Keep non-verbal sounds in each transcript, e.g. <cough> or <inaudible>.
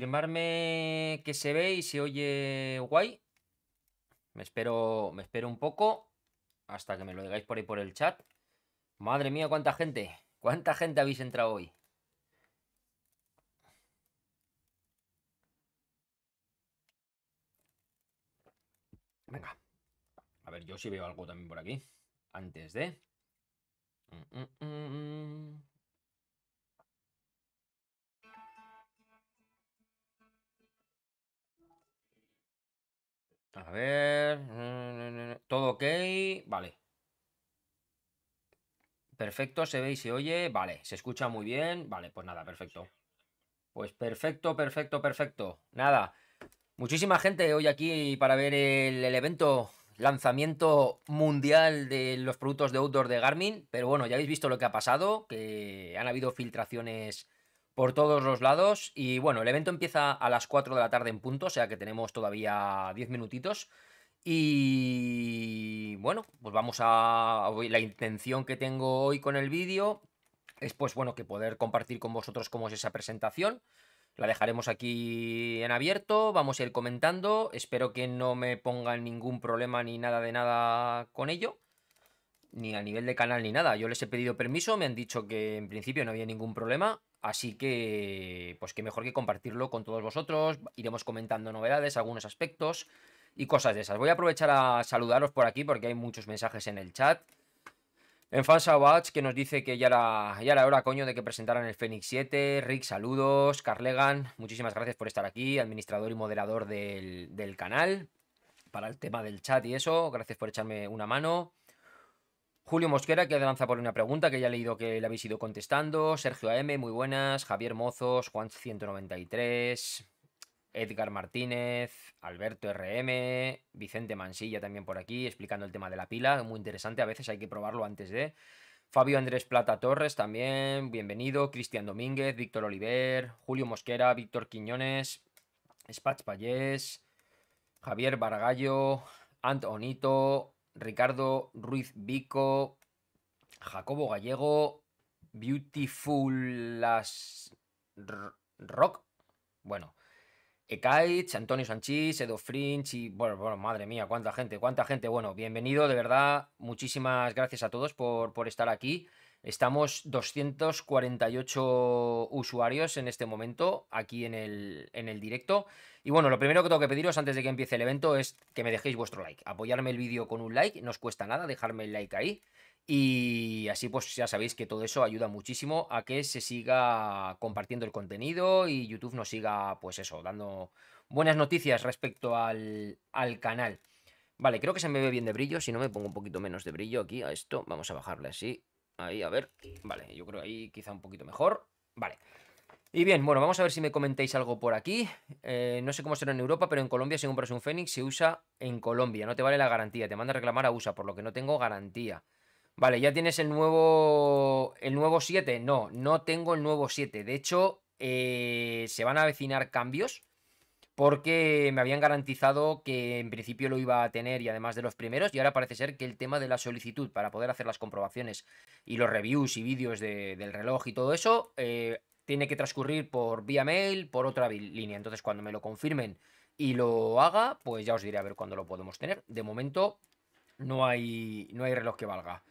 confirmarme que se ve y se oye guay. Me espero, me espero un poco hasta que me lo digáis por ahí por el chat. Madre mía, cuánta gente. ¿Cuánta gente habéis entrado hoy? Venga. A ver, yo si veo algo también por aquí. Antes de... Mm, mm, mm, A ver. Todo ok. Vale. Perfecto, se ve y se oye. Vale, se escucha muy bien. Vale, pues nada, perfecto. Pues perfecto, perfecto, perfecto. Nada. Muchísima gente hoy aquí para ver el, evento lanzamiento mundial de los productos de outdoor de Garmin. Pero bueno, ya habéis visto lo que ha pasado, que han habido filtraciones por todos los lados. Y bueno, el evento empieza a las 4 de la tarde en punto, o sea que tenemos todavía 10 minutitos. Y bueno, pues vamos a... La intención que tengo hoy con el vídeo es pues bueno, que poder compartir con vosotros cómo es esa presentación. La dejaremos aquí en abierto, vamos a ir comentando. Espero que no me pongan ningún problema ni nada de nada con ello. Ni a nivel de canal ni nada. Yo les he pedido permiso, me han dicho que en principio no había ningún problema. Así que, pues qué mejor que compartirlo con todos vosotros. Iremos comentando novedades, algunos aspectos y cosas de esas. Voy a aprovechar a saludaros por aquí porque hay muchos mensajes en el chat. En Watch que nos dice que ya era, ya hora, coño, de que presentaran el Fénix 7. Rick, saludos. Carlegan, muchísimas gracias por estar aquí, administrador y moderador del canal. Para el tema del chat y eso, gracias por echarme una mano. Julio Mosquera, que lanza por una pregunta que ya he leído que le habéis ido contestando. Sergio AM, muy buenas. Javier Mozos, Juan 193. Edgar Martínez, Alberto RM, Vicente Mansilla también por aquí, explicando el tema de la pila. Muy interesante, a veces hay que probarlo antes de. Fabio Andrés Plata Torres también, bienvenido. Cristian Domínguez, Víctor Oliver, Julio Mosquera, Víctor Quiñones, Spatz Payés, Javier Bargallo, Antonito... Ricardo Ruiz Vico, Jacobo Gallego, Beautiful Las Rock. Bueno, Ekaich, Antonio Sanchis, Edo Frinch y bueno, bueno, madre mía, cuánta gente, cuánta gente. Bueno, bienvenido, de verdad, muchísimas gracias a todos por, por estar aquí. Estamos 248 usuarios en este momento aquí en el, en el directo. Y bueno, lo primero que tengo que pediros antes de que empiece el evento es que me dejéis vuestro like. Apoyarme el vídeo con un like, no os cuesta nada dejarme el like ahí. Y así pues ya sabéis que todo eso ayuda muchísimo a que se siga compartiendo el contenido y YouTube nos siga pues eso, dando buenas noticias respecto al canal. Vale, creo que se me ve bien de brillo, si no me pongo un poquito menos de brillo aquí a esto, vamos a bajarle así Ahí, a ver. Vale, yo creo ahí quizá un poquito mejor. Vale. Y bien, bueno, vamos a ver si me comentéis algo por aquí. Eh, no sé cómo será en Europa, pero en Colombia, si compras un Fénix, se usa en Colombia. No te vale la garantía. Te manda a reclamar a USA, por lo que no tengo garantía. Vale, ¿ya tienes el nuevo. el nuevo 7? No, no tengo el nuevo 7. De hecho, eh, se van a avecinar cambios porque me habían garantizado que en principio lo iba a tener y además de los primeros, y ahora parece ser que el tema de la solicitud para poder hacer las comprobaciones y los reviews y vídeos del reloj y todo eso, eh, tiene que transcurrir por vía mail, por otra línea. Entonces cuando me lo confirmen y lo haga, pues ya os diré a ver cuándo lo podemos tener. De momento no hay, no hay reloj que valga.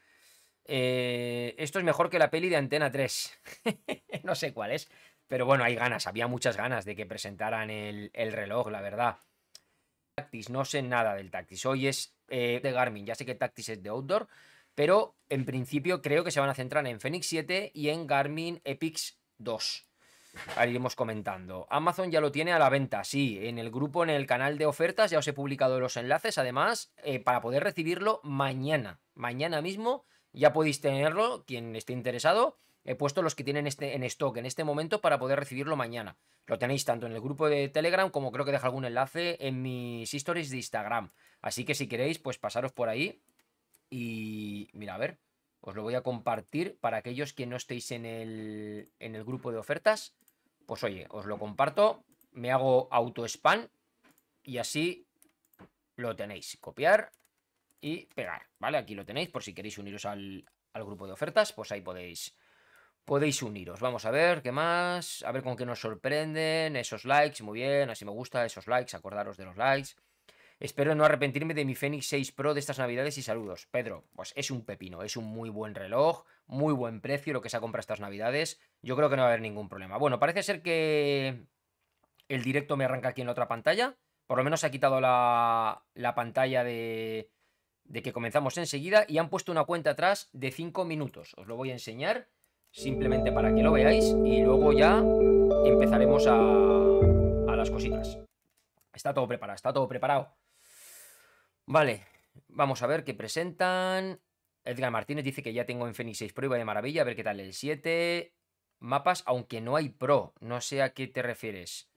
Eh, esto es mejor que la peli de Antena 3. <laughs> no sé cuál es. Pero bueno, hay ganas, había muchas ganas de que presentaran el, reloj, la verdad. Tactis, no sé nada del Tactis. Hoy es eh, de Garmin, ya sé que Tactis es de Outdoor, pero en principio creo que se van a centrar en Fenix 7 y en Garmin Epix 2. Ahí iremos comentando. Amazon ya lo tiene a la venta, sí. En el grupo, en el canal de ofertas, ya os he publicado los enlaces. Además, eh, para poder recibirlo mañana. Mañana mismo ya podéis tenerlo, quien esté interesado he puesto los que tienen este, en stock en este momento para poder recibirlo mañana. Lo tenéis tanto en el grupo de Telegram como creo que dejo algún enlace en mis stories de Instagram. Así que si queréis, pues pasaros por ahí y mira, a ver, os lo voy a compartir para aquellos que no estéis en el, grupo de ofertas. Pues oye, os lo comparto, me hago auto spam y así lo tenéis. Copiar y pegar, ¿vale? Aquí lo tenéis por si queréis uniros al grupo de ofertas, pues ahí podéis podéis uniros. Vamos a ver qué más, a ver con qué nos sorprenden, esos likes, muy bien, así me gusta, esos likes, acordaros de los likes. Espero no arrepentirme de mi Fenix 6 Pro de estas navidades y saludos. Pedro, pues es un pepino, es un muy buen reloj, muy buen precio lo que se ha comprado estas navidades. Yo creo que no va a haber ningún problema. Bueno, parece ser que el directo me arranca aquí en la otra pantalla. Por lo menos ha quitado la, pantalla de, de que comenzamos enseguida y han puesto una cuenta atrás de 5 minutos. Os lo voy a enseñar simplemente para que lo veáis y luego ya empezaremos a, a las cositas. Está todo preparado, está todo preparado. Vale, vamos a ver qué presentan. Edgar Martínez dice que ya tengo en Fenix 6 Pro y va de maravilla, a ver qué tal el 7. Mapas, aunque no hay Pro, no sé a qué te refieres.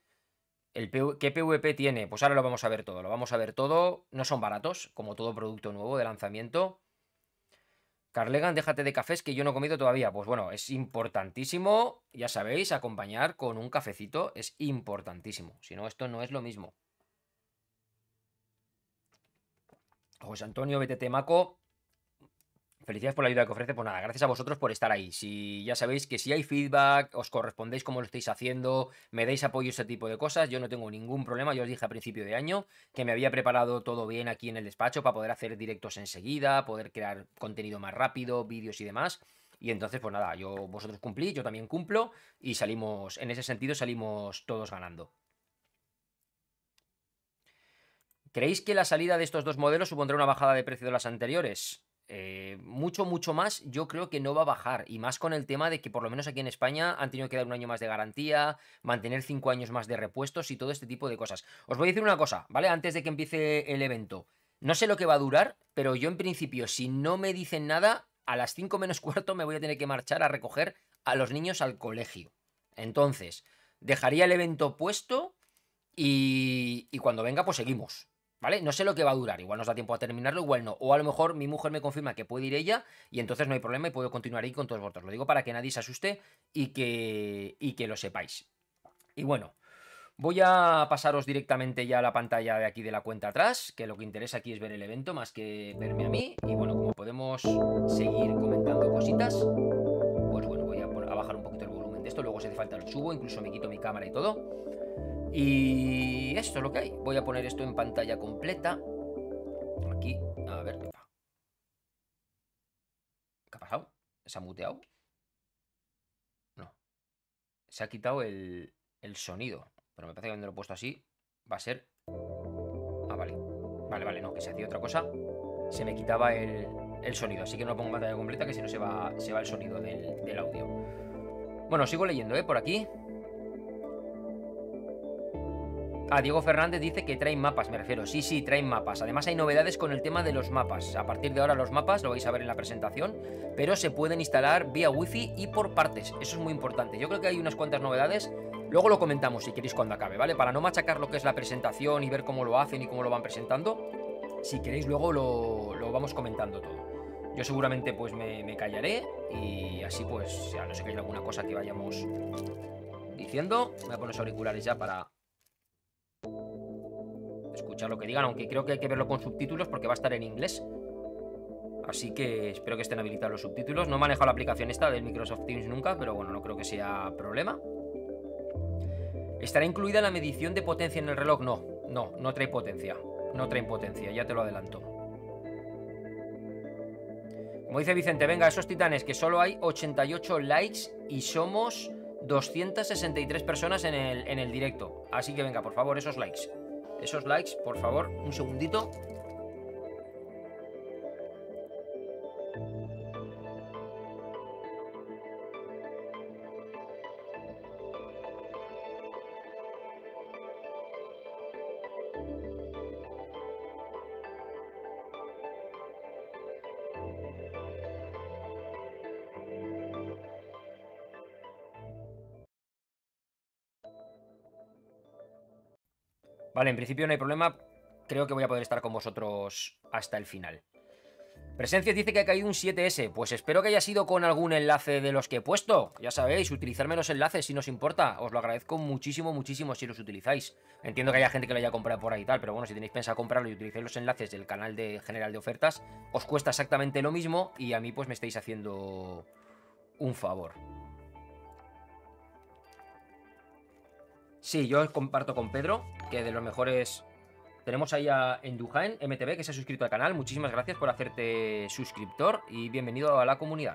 El ¿Qué PvP tiene? Pues ahora lo vamos a ver todo, lo vamos a ver todo. No son baratos, como todo producto nuevo de lanzamiento. Carlegan, déjate de cafés que yo no he comido todavía. Pues bueno, es importantísimo, ya sabéis, acompañar con un cafecito es importantísimo. Si no, esto no es lo mismo. José Antonio, BTT Maco, Felicidades por la ayuda que ofrece. Pues nada, gracias a vosotros por estar ahí. Si ya sabéis que si hay feedback, os correspondéis como lo estáis haciendo, me dais apoyo, ese tipo de cosas, yo no tengo ningún problema. Yo os dije a principio de año que me había preparado todo bien aquí en el despacho para poder hacer directos enseguida, poder crear contenido más rápido, vídeos y demás. Y entonces, pues nada, yo vosotros cumplí, yo también cumplo y salimos, en ese sentido, salimos todos ganando. ¿Creéis que la salida de estos dos modelos supondrá una bajada de precio de las anteriores? Eh, mucho, mucho más, yo creo que no va a bajar. Y más con el tema de que por lo menos aquí en España han tenido que dar un año más de garantía, mantener cinco años más de repuestos y todo este tipo de cosas. Os voy a decir una cosa, ¿vale? Antes de que empiece el evento. No sé lo que va a durar, pero yo en principio, si no me dicen nada, a las 5 menos <laughs> cuarto me voy a tener que marchar a recoger a los niños al colegio. Entonces, dejaría el evento puesto y cuando venga, pues seguimos. ¿Vale? No sé lo que va a durar, igual nos da tiempo a terminarlo, igual no. O a lo mejor mi mujer me confirma que puede ir ella y entonces no hay problema y puedo continuar ahí con todos votos, Lo digo para que nadie se asuste y que, y que lo sepáis. Y bueno, voy a pasaros directamente ya a la pantalla de aquí de la cuenta atrás, que lo que interesa aquí es ver el evento más que verme a mí. Y bueno, como podemos seguir comentando cositas, pues bueno, voy a, bajar un poquito el volumen de esto. Luego si hace falta el subo, incluso me quito mi cámara y todo. Y esto es lo que hay. Voy a poner esto en pantalla completa. Aquí, a ver qué ha pasado? ¿Se ha muteado? No. Se ha quitado el, el sonido. Pero me parece que cuando lo he puesto así va a ser... Ah, vale. Vale, vale, no, que se hacía otra cosa. Se me quitaba el, el sonido. Así que no lo pongo en pantalla completa, que si no se va, se va el sonido del, del audio. Bueno, sigo leyendo, ¿eh? Por aquí. A Diego Fernández dice que traen mapas, me refiero. Sí, sí, traen mapas. Además hay novedades con el tema de los mapas. A partir de ahora los mapas, lo vais a ver en la presentación, pero se pueden instalar vía wifi y por partes. Eso es muy importante. Yo creo que hay unas cuantas novedades. Luego lo comentamos si queréis cuando acabe, ¿vale? Para no machacar lo que es la presentación y ver cómo lo hacen y cómo lo van presentando. Si queréis luego lo, vamos comentando todo. Yo seguramente pues me, callaré y así pues, ya no sé que haya alguna cosa que vayamos diciendo, me voy a poner los auriculares ya para Escuchar lo que digan, aunque creo que hay que verlo con subtítulos porque va a estar en inglés. Así que espero que estén habilitados los subtítulos. No he manejado la aplicación esta del Microsoft Teams nunca, pero bueno, no creo que sea problema. ¿Estará incluida la medición de potencia en el reloj? No, no, no trae potencia. No trae potencia, ya te lo adelanto. Como dice Vicente, venga, esos titanes, que solo hay 88 likes y somos 263 personas en el, en el directo. Así que venga, por favor, esos likes. Esos likes, por favor, un segundito. Vale, en principio no hay problema. Creo que voy a poder estar con vosotros hasta el final. Presencias dice que ha caído un 7S. Pues espero que haya sido con algún enlace de los que he puesto. Ya sabéis, utilizarme los enlaces si nos importa. Os lo agradezco muchísimo, muchísimo si los utilizáis. Entiendo que haya gente que lo haya comprado por ahí y tal, pero bueno, si tenéis pensado comprarlo y utilizáis los enlaces del canal de general de ofertas, os cuesta exactamente lo mismo y a mí pues me estáis haciendo un favor. Sí, yo comparto con Pedro, que de los mejores. Tenemos ahí a Endujain MTB, que se ha suscrito al canal. Muchísimas gracias por hacerte suscriptor y bienvenido a la comunidad.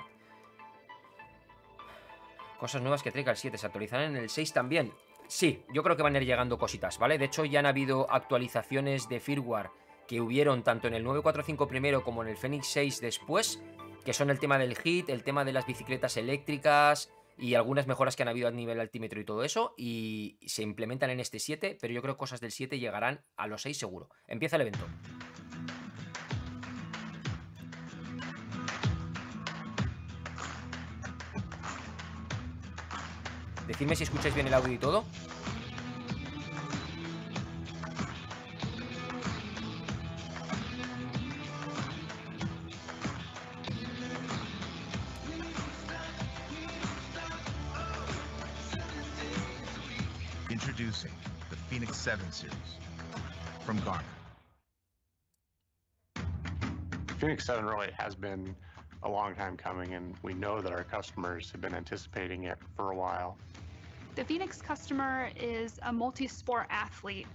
Cosas nuevas que trae el 7, se actualizarán en el 6 también. Sí, yo creo que van a ir llegando cositas, ¿vale? De hecho, ya han habido actualizaciones de firmware que hubieron tanto en el 945 primero como en el Fenix 6 después, que son el tema del hit, el tema de las bicicletas eléctricas, y algunas mejoras que han habido a nivel altímetro y todo eso, y se implementan en este 7, pero yo creo que cosas del 7 llegarán a los 6 seguro. Empieza el evento. Decidme si escucháis bien el audio y todo. series from Garner. Phoenix 7 really has been a long time coming, and we know that our customers have been anticipating it for a while. The Phoenix customer is a multi sport athlete.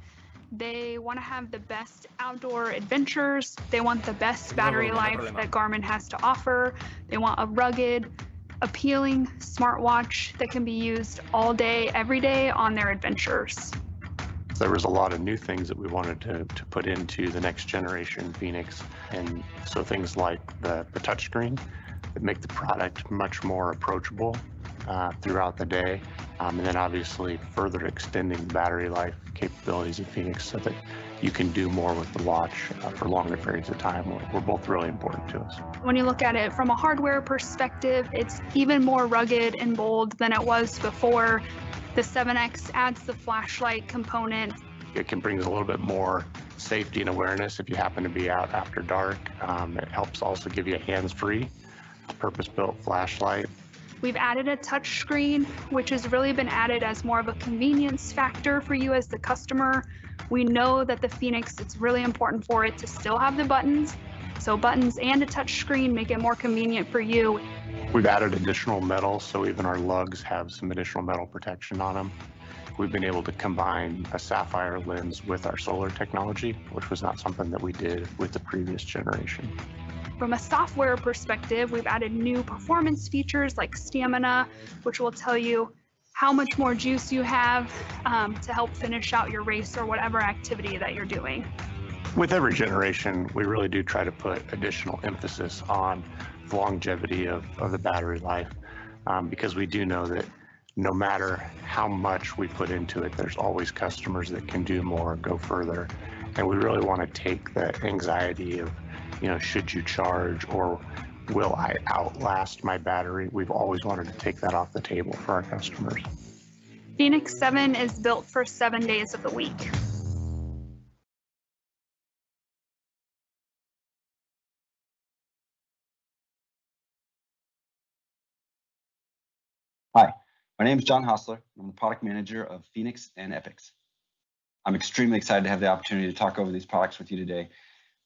They want to have the best outdoor adventures. They want the best battery life that Garmin has to offer. They want a rugged, appealing smartwatch that can be used all day, every day on their adventures there was a lot of new things that we wanted to, to put into the next generation Phoenix. And so things like the, the touchscreen that make the product much more approachable uh, throughout the day. Um, and then obviously further extending battery life capabilities of Phoenix so that you can do more with the watch uh, for longer periods of time were, are both really important to us. When you look at it from a hardware perspective, it's even more rugged and bold than it was before. The 7X adds the flashlight component. It can bring a little bit more safety and awareness if you happen to be out after dark. Um, it helps also give you a hands-free, purpose-built flashlight. We've added a touch screen, which has really been added as more of a convenience factor for you as the customer we know that the Phoenix, it's really important for it to still have the buttons. So buttons and a touch screen make it more convenient for you. We've added additional metal, so even our lugs have some additional metal protection on them. We've been able to combine a sapphire lens with our solar technology, which was not something that we did with the previous generation. From a software perspective, we've added new performance features like Stamina, which will tell you how much more juice you have um, to help finish out your race or whatever activity that you're doing. With every generation, we really do try to put additional emphasis on the longevity of, of the battery life um, because we do know that no matter how much we put into it, there's always customers that can do more, go further. And we really want to take the anxiety of, you know, should you charge or will I outlast my battery? We've always wanted to take that off the table for our customers. Phoenix 7 is built for seven days of the week. Hi, my name is John Hostler. I'm the product manager of Phoenix and Epics. I'm extremely excited to have the opportunity to talk over these products with you today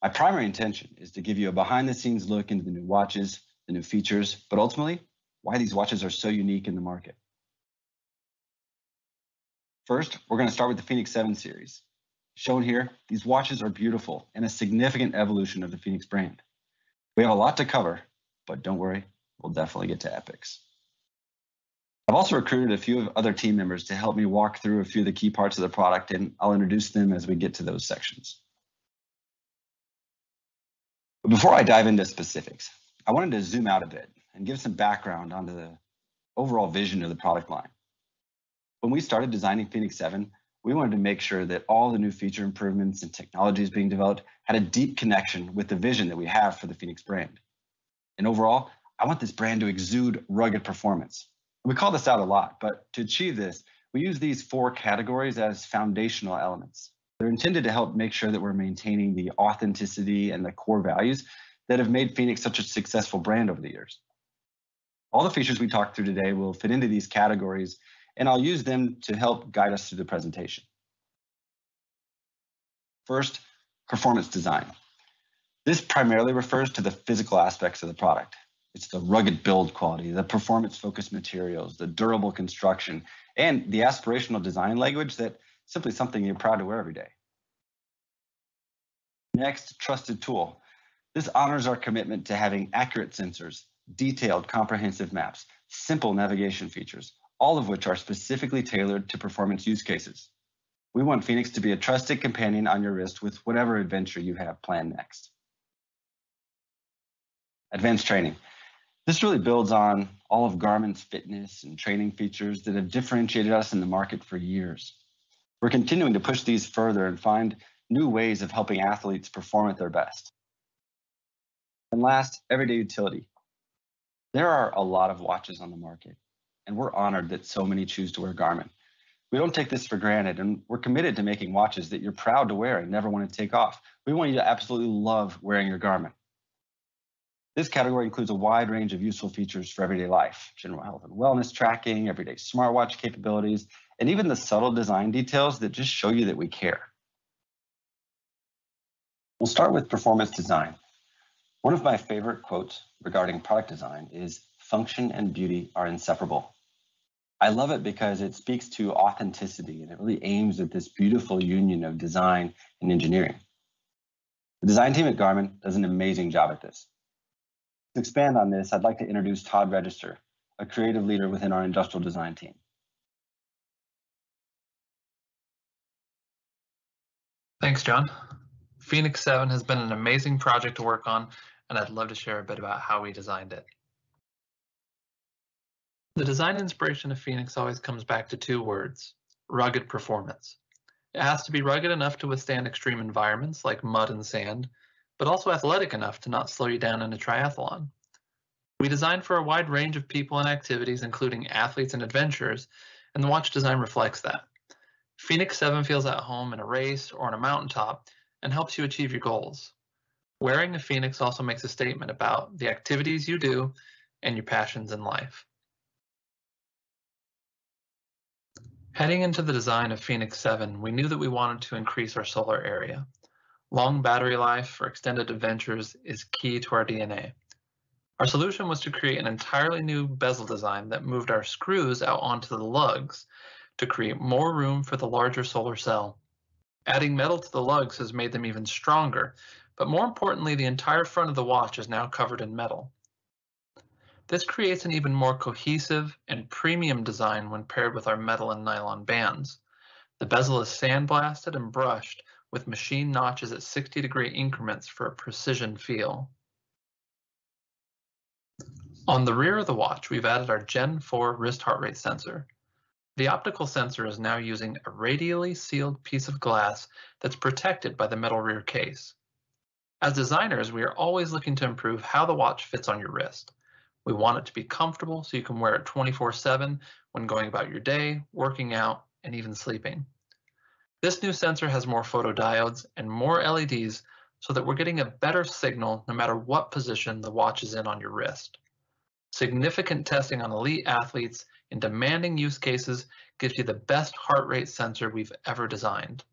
my primary intention is to give you a behind the scenes look into the new watches, the new features, but ultimately, why these watches are so unique in the market. First, we're going to start with the Phoenix 7 series. Shown here, these watches are beautiful and a significant evolution of the Phoenix brand. We have a lot to cover, but don't worry, we'll definitely get to epics. I've also recruited a few other team members to help me walk through a few of the key parts of the product, and I'll introduce them as we get to those sections. But before I dive into specifics, I wanted to zoom out a bit and give some background onto the overall vision of the product line. When we started designing Phoenix 7, we wanted to make sure that all the new feature improvements and technologies being developed had a deep connection with the vision that we have for the Phoenix brand. And overall, I want this brand to exude rugged performance. We call this out a lot, but to achieve this, we use these four categories as foundational elements. They're intended to help make sure that we're maintaining the authenticity and the core values that have made Phoenix such a successful brand over the years. All the features we talked through today will fit into these categories, and I'll use them to help guide us through the presentation. First, performance design. This primarily refers to the physical aspects of the product. It's the rugged build quality, the performance focused materials, the durable construction, and the aspirational design language that simply something you're proud to wear every day. Next, trusted tool. This honors our commitment to having accurate sensors, detailed comprehensive maps, simple navigation features, all of which are specifically tailored to performance use cases. We want Phoenix to be a trusted companion on your wrist with whatever adventure you have planned next. Advanced training. This really builds on all of Garmin's fitness and training features that have differentiated us in the market for years. We're continuing to push these further and find new ways of helping athletes perform at their best. And last, everyday utility. There are a lot of watches on the market, and we're honored that so many choose to wear Garmin. We don't take this for granted, and we're committed to making watches that you're proud to wear and never want to take off. We want you to absolutely love wearing your Garmin. This category includes a wide range of useful features for everyday life, general health and wellness tracking, everyday smartwatch capabilities, and even the subtle design details that just show you that we care. We'll start with performance design. One of my favorite quotes regarding product design is function and beauty are inseparable. I love it because it speaks to authenticity and it really aims at this beautiful union of design and engineering. The design team at Garmin does an amazing job at this. To expand on this, I'd like to introduce Todd Register, a creative leader within our industrial design team. Thanks, John. Phoenix 7 has been an amazing project to work on, and I'd love to share a bit about how we designed it. The design inspiration of Phoenix always comes back to two words, rugged performance. It has to be rugged enough to withstand extreme environments like mud and sand, but also athletic enough to not slow you down in a triathlon. We designed for a wide range of people and activities, including athletes and adventurers, and the watch design reflects that. Phoenix 7 feels at home in a race or on a mountaintop and helps you achieve your goals. Wearing a Phoenix also makes a statement about the activities you do and your passions in life. Heading into the design of Phoenix 7, we knew that we wanted to increase our solar area long battery life for extended adventures is key to our DNA. Our solution was to create an entirely new bezel design that moved our screws out onto the lugs to create more room for the larger solar cell. Adding metal to the lugs has made them even stronger, but more importantly, the entire front of the watch is now covered in metal. This creates an even more cohesive and premium design when paired with our metal and nylon bands. The bezel is sandblasted and brushed with machine notches at 60 degree increments for a precision feel. On the rear of the watch, we've added our Gen 4 wrist heart rate sensor. The optical sensor is now using a radially sealed piece of glass that's protected by the metal rear case. As designers, we are always looking to improve how the watch fits on your wrist. We want it to be comfortable so you can wear it 24 7 when going about your day, working out, and even sleeping. This new sensor has more photodiodes and more LEDs so that we're getting a better signal no matter what position the watch is in on your wrist. Significant testing on elite athletes in demanding use cases gives you the best heart rate sensor we've ever designed.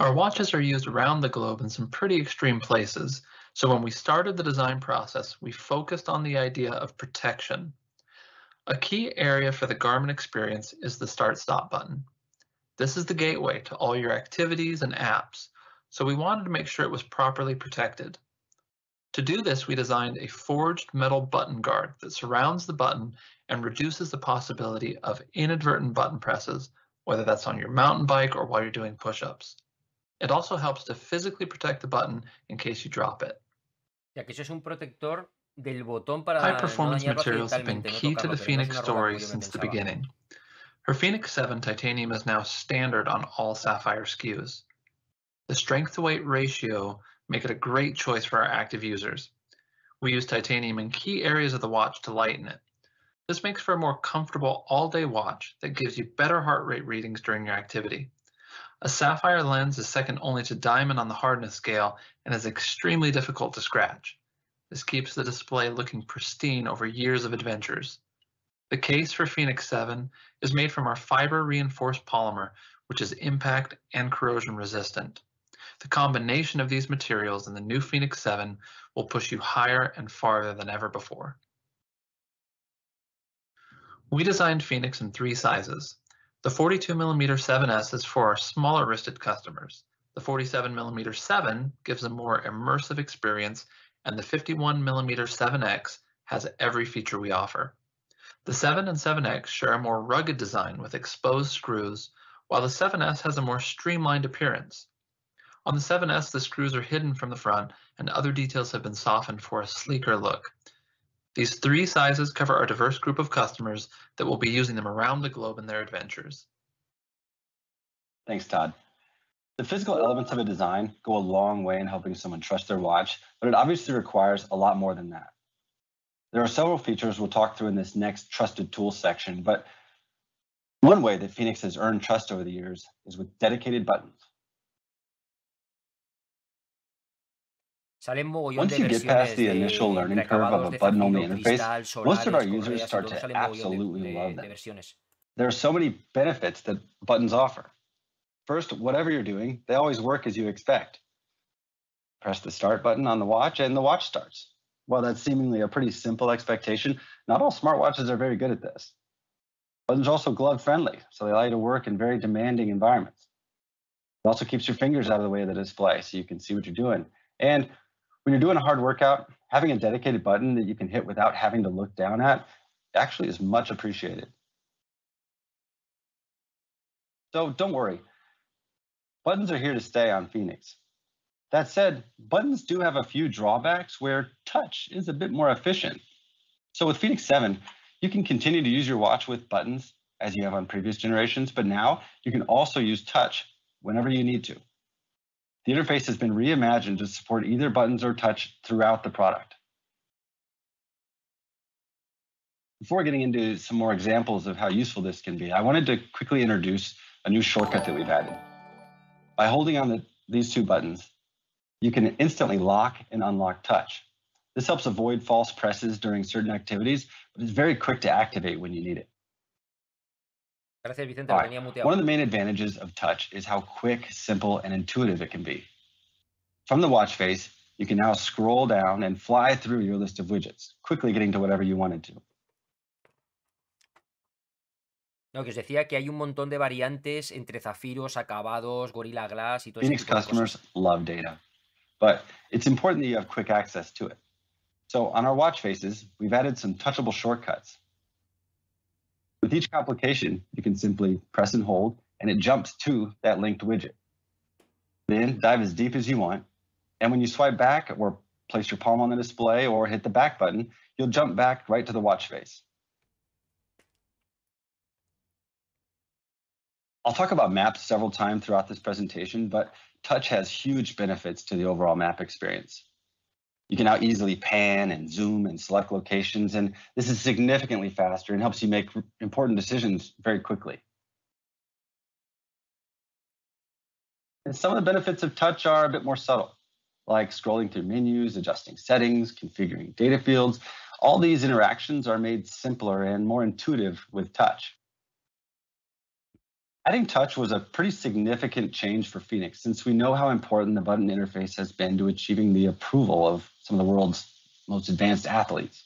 Our watches are used around the globe in some pretty extreme places, so when we started the design process, we focused on the idea of protection. A key area for the Garmin experience is the Start Stop button. This is the gateway to all your activities and apps, so we wanted to make sure it was properly protected. To do this, we designed a forged metal button guard that surrounds the button and reduces the possibility of inadvertent button presses, whether that's on your mountain bike or while you're doing push-ups. It also helps to physically protect the button in case you drop it. Ya que eso es un protector del botón para High performance no materials have been key no to the Phoenix no story since the beginning. Her Phoenix 7 titanium is now standard on all Sapphire SKUs. The strength to weight ratio make it a great choice for our active users. We use titanium in key areas of the watch to lighten it. This makes for a more comfortable all-day watch that gives you better heart rate readings during your activity. A sapphire lens is second only to diamond on the hardness scale and is extremely difficult to scratch. This keeps the display looking pristine over years of adventures. The case for Phoenix 7 is made from our fiber reinforced polymer, which is impact and corrosion resistant. The combination of these materials in the new Phoenix 7 will push you higher and farther than ever before. We designed Phoenix in three sizes. The 42mm 7S is for our smaller wristed customers. The 47mm 7 gives a more immersive experience and the 51mm 7X has every feature we offer. The 7 and 7X share a more rugged design with exposed screws, while the 7S has a more streamlined appearance. On the 7S, the screws are hidden from the front and other details have been softened for a sleeker look. These three sizes cover our diverse group of customers that will be using them around the globe in their adventures. Thanks, Todd. The physical elements of a design go a long way in helping someone trust their watch, but it obviously requires a lot more than that. There are several features we'll talk through in this next trusted tools section, but one way that Phoenix has earned trust over the years is with dedicated buttons. Once you get past the initial learning curve of a button-only interface, most of our users start to absolutely love them. There are so many benefits that buttons offer. First, whatever you're doing, they always work as you expect. Press the start button on the watch and the watch starts. While that's seemingly a pretty simple expectation, not all smartwatches are very good at this. Buttons also glove friendly, so they allow you to work in very demanding environments. It also keeps your fingers out of the way of the display so you can see what you're doing. And when you're doing a hard workout, having a dedicated button that you can hit without having to look down at actually is much appreciated. So don't worry, buttons are here to stay on Phoenix. That said, buttons do have a few drawbacks where touch is a bit more efficient. So with Phoenix 7, you can continue to use your watch with buttons as you have on previous generations, but now you can also use touch whenever you need to. The interface has been reimagined to support either buttons or touch throughout the product. Before getting into some more examples of how useful this can be, I wanted to quickly introduce a new shortcut that we've added. By holding on the, these two buttons, you can instantly lock and unlock touch. This helps avoid false presses during certain activities, but it's very quick to activate when you need it. Gracias, Vicente, right. One of the main advantages of touch is how quick, simple, and intuitive it can be. From the watch face, you can now scroll down and fly through your list of widgets, quickly getting to whatever you wanted to. No, que os decía que hay un montón de variantes entre zafiros, acabados, Gorilla Glass y todo Phoenix ese customers love data, but it's important that you have quick access to it. So on our watch faces, we've added some touchable shortcuts. With each complication, you can simply press and hold, and it jumps to that linked widget. Then dive as deep as you want, and when you swipe back or place your palm on the display or hit the back button, you'll jump back right to the watch face. I'll talk about maps several times throughout this presentation, but touch has huge benefits to the overall map experience. You can now easily pan and zoom and select locations, and this is significantly faster and helps you make important decisions very quickly. And some of the benefits of touch are a bit more subtle, like scrolling through menus, adjusting settings, configuring data fields. All these interactions are made simpler and more intuitive with touch. Adding touch was a pretty significant change for Phoenix since we know how important the button interface has been to achieving the approval of some of the world's most advanced athletes.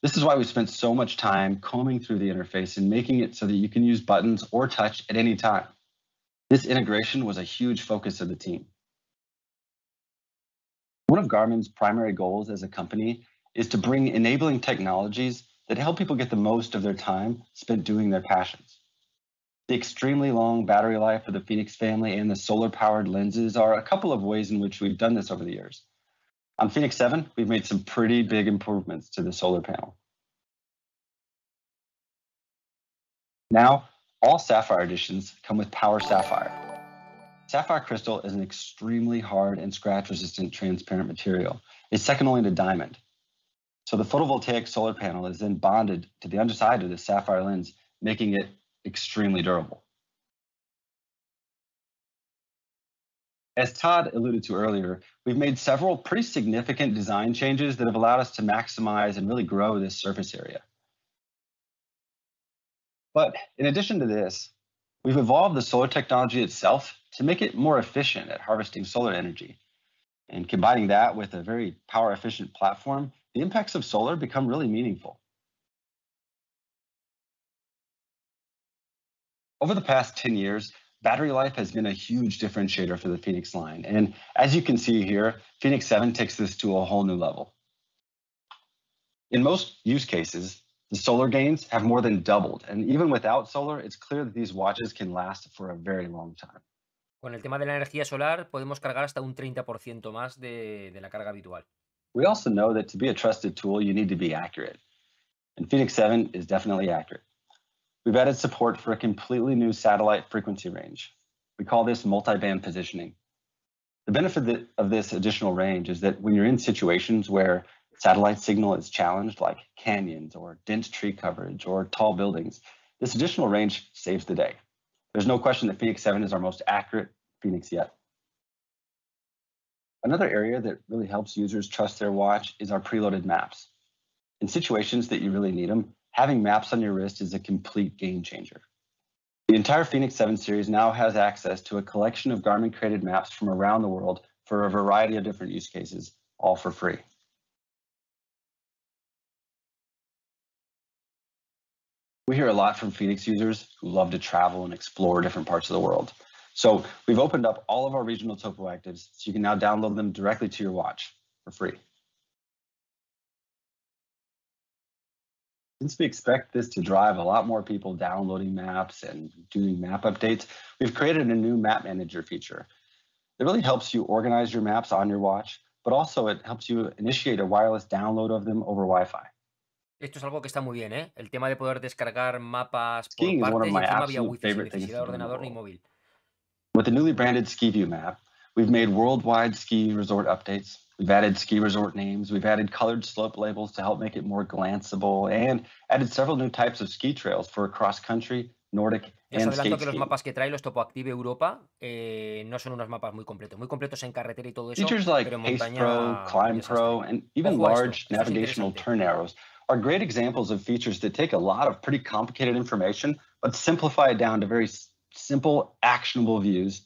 This is why we spent so much time combing through the interface and making it so that you can use buttons or touch at any time. This integration was a huge focus of the team. One of Garmin's primary goals as a company is to bring enabling technologies that help people get the most of their time spent doing their passions. The extremely long battery life of the Phoenix family and the solar powered lenses are a couple of ways in which we've done this over the years. On Phoenix 7, we've made some pretty big improvements to the solar panel. Now, all Sapphire editions come with Power Sapphire. Sapphire crystal is an extremely hard and scratch resistant transparent material. It's second only to diamond. So the photovoltaic solar panel is then bonded to the underside of the sapphire lens, making it extremely durable. As Todd alluded to earlier, we've made several pretty significant design changes that have allowed us to maximize and really grow this surface area. But in addition to this, we've evolved the solar technology itself to make it more efficient at harvesting solar energy. And combining that with a very power efficient platform, the impacts of solar become really meaningful. Over the past 10 years, battery life has been a huge differentiator for the Phoenix line. And as you can see here, Phoenix 7 takes this to a whole new level. In most use cases, the solar gains have more than doubled. And even without solar, it's clear that these watches can last for a very long time. Con el tema de la energía solar, podemos cargar hasta un 30% más de, de la carga habitual. We also know that to be a trusted tool, you need to be accurate. And Phoenix 7 is definitely accurate. We've added support for a completely new satellite frequency range. We call this multi-band positioning. The benefit of this additional range is that when you're in situations where satellite signal is challenged, like canyons or dense tree coverage or tall buildings, this additional range saves the day. There's no question that Phoenix 7 is our most accurate Phoenix yet. Another area that really helps users trust their watch is our preloaded maps. In situations that you really need them, having maps on your wrist is a complete game changer. The entire Phoenix 7 series now has access to a collection of Garmin created maps from around the world for a variety of different use cases, all for free. We hear a lot from Phoenix users who love to travel and explore different parts of the world. So we've opened up all of our regional topo actives so you can now download them directly to your watch for free. Since we expect this to drive a lot more people downloading maps and doing map updates, we've created a new map manager feature. It really helps you organize your maps on your watch, but also it helps you initiate a wireless download of them over Wi-Fi. Esto es algo que está muy bien, ¿eh? El tema de poder descargar mapas por partes y encima vía Wi-Fi sin necesidad de ordenador ni móvil. With the newly branded Ski View map, We've made worldwide ski resort updates. We've added ski resort names. We've added colored slope labels to help make it more glanceable and added several new types of ski trails for cross country, Nordic, and os adelanto que los mapas que trae los TopoActive Europa eh, no son unos mapas muy completos, muy completos en carretera y todo eso, Features like pero Pro, Climb Pro, and even large navigational turn arrows are great examples of features that take a lot of pretty complicated information but simplify it down to very simple, actionable views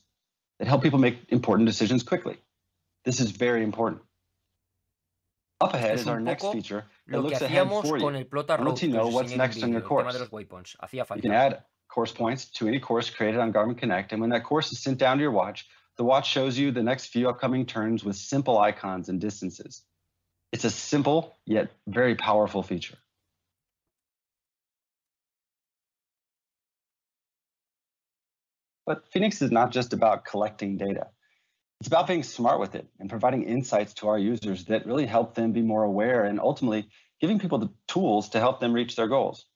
that help people make important decisions quickly. This is very important. Up ahead es is our next feature that looks ahead for you. El Plota you know what's next in your course. You can add course points to any course created on Garmin Connect, and when that course is sent down to your watch, the watch shows you the next few upcoming turns with simple icons and distances. It's a simple yet very powerful feature. But Phoenix is not just about collecting data. It's about being smart with it and providing insights to our users that really help them be more aware and ultimately giving people the tools to help them reach their goals.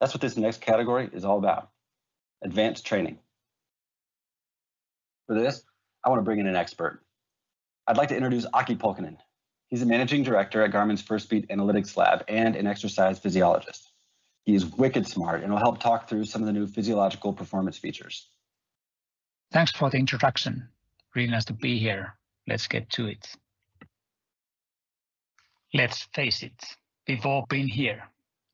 That's what this next category is all about, advanced training. For this, I want to bring in an expert. I'd like to introduce Aki Polkinen. He's a managing director at Garmin's First Beat Analytics Lab and an exercise physiologist. He is wicked smart and will help talk through some of the new physiological performance features. Thanks for the introduction. Really nice to be here. Let's get to it. Let's face it, we've all been here.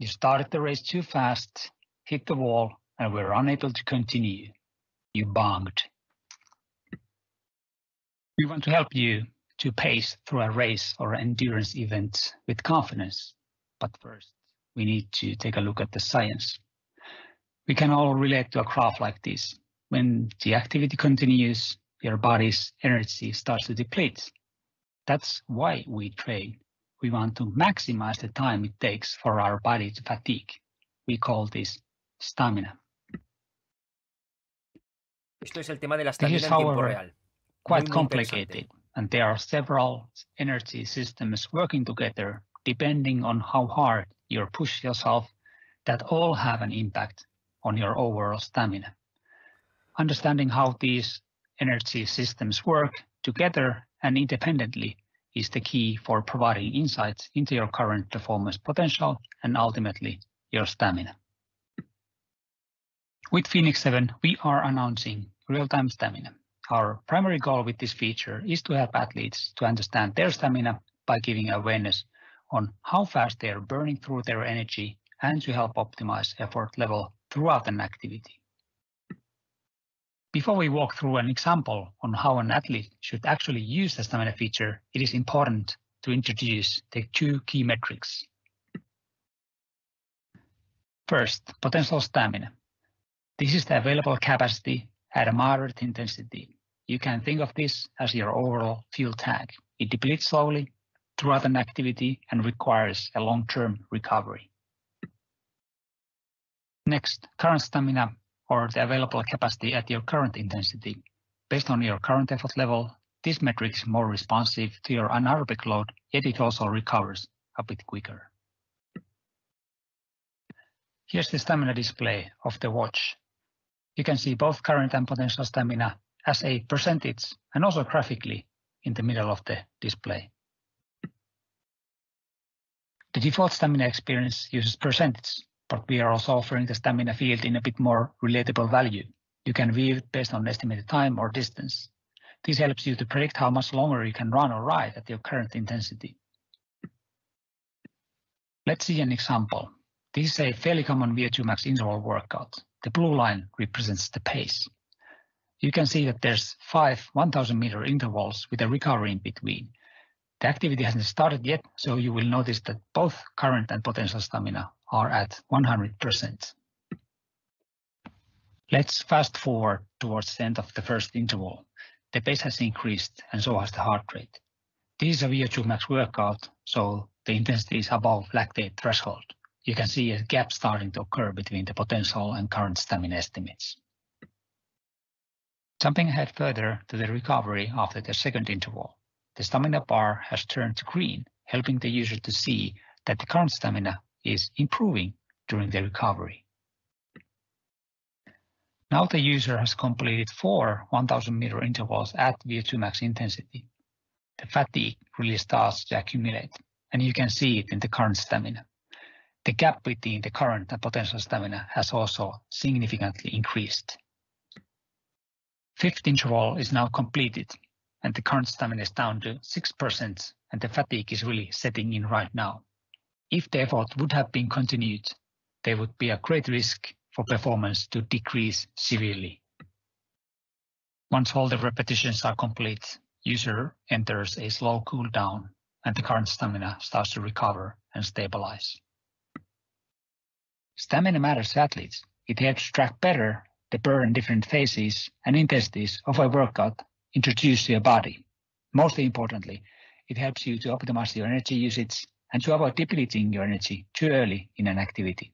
You started the race too fast, hit the wall, and were unable to continue. You bunged. We want to help you to pace through a race or endurance event with confidence. But first, we need to take a look at the science. We can all relate to a graph like this. When the activity continues, your body's energy starts to deplete. That's why we train. We want to maximize the time it takes for our body to fatigue. We call this stamina. This is, however, Quite complicated, and there are several energy systems working together depending on how hard or push yourself that all have an impact on your overall stamina. Understanding how these energy systems work together and independently is the key for providing insights into your current performance potential and ultimately your stamina. With Phoenix 7, we are announcing real-time stamina. Our primary goal with this feature is to help athletes to understand their stamina by giving awareness on how fast they are burning through their energy and to help optimize effort level throughout an activity. Before we walk through an example on how an athlete should actually use the stamina feature, it is important to introduce the two key metrics. First, potential stamina. This is the available capacity at a moderate intensity. You can think of this as your overall fuel tank. It depletes slowly throughout an activity and requires a long-term recovery. Next, current stamina or the available capacity at your current intensity. Based on your current effort level, this metric is more responsive to your anaerobic load, yet it also recovers a bit quicker. Here's the stamina display of the watch. You can see both current and potential stamina as a percentage and also graphically in the middle of the display. The default stamina experience uses percentage, but we are also offering the stamina field in a bit more relatable value. You can view it based on estimated time or distance. This helps you to predict how much longer you can run or ride at your current intensity. Let's see an example. This is a fairly common VO2 max interval workout. The blue line represents the pace. You can see that there's five 1000 meter intervals with a recovery in between, the activity hasn't started yet, so you will notice that both current and potential stamina are at 100%. Let's fast forward towards the end of the first interval. The pace has increased and so has the heart rate. This is a VO2 max workout, so the intensity is above lactate threshold. You can see a gap starting to occur between the potential and current stamina estimates. Jumping ahead further to the recovery after the second interval the stamina bar has turned to green, helping the user to see that the current stamina is improving during the recovery. Now the user has completed four 1000 meter intervals at VO2 max intensity. The fatigue really starts to accumulate, and you can see it in the current stamina. The gap between the current and potential stamina has also significantly increased. Fifth interval is now completed and the current stamina is down to 6%, and the fatigue is really setting in right now. If the effort would have been continued, there would be a great risk for performance to decrease severely. Once all the repetitions are complete, user enters a slow cool down, and the current stamina starts to recover and stabilize. Stamina matters to athletes. It helps track better the burn different phases and intensities of a workout introduced to your body. Most importantly, it helps you to optimize your energy usage and to avoid depleting your energy too early in an activity.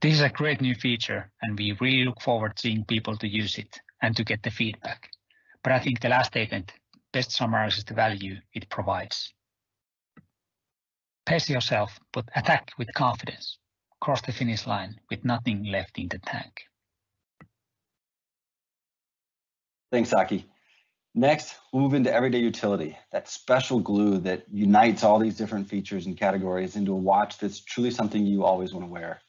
This is a great new feature, and we really look forward to seeing people to use it and to get the feedback. But I think the last statement best summarizes the value it provides. Pace yourself, but attack with confidence. Cross the finish line with nothing left in the tank. Thanks, Aki. Next, we'll move into everyday utility, that special glue that unites all these different features and categories into a watch that's truly something you always want to wear.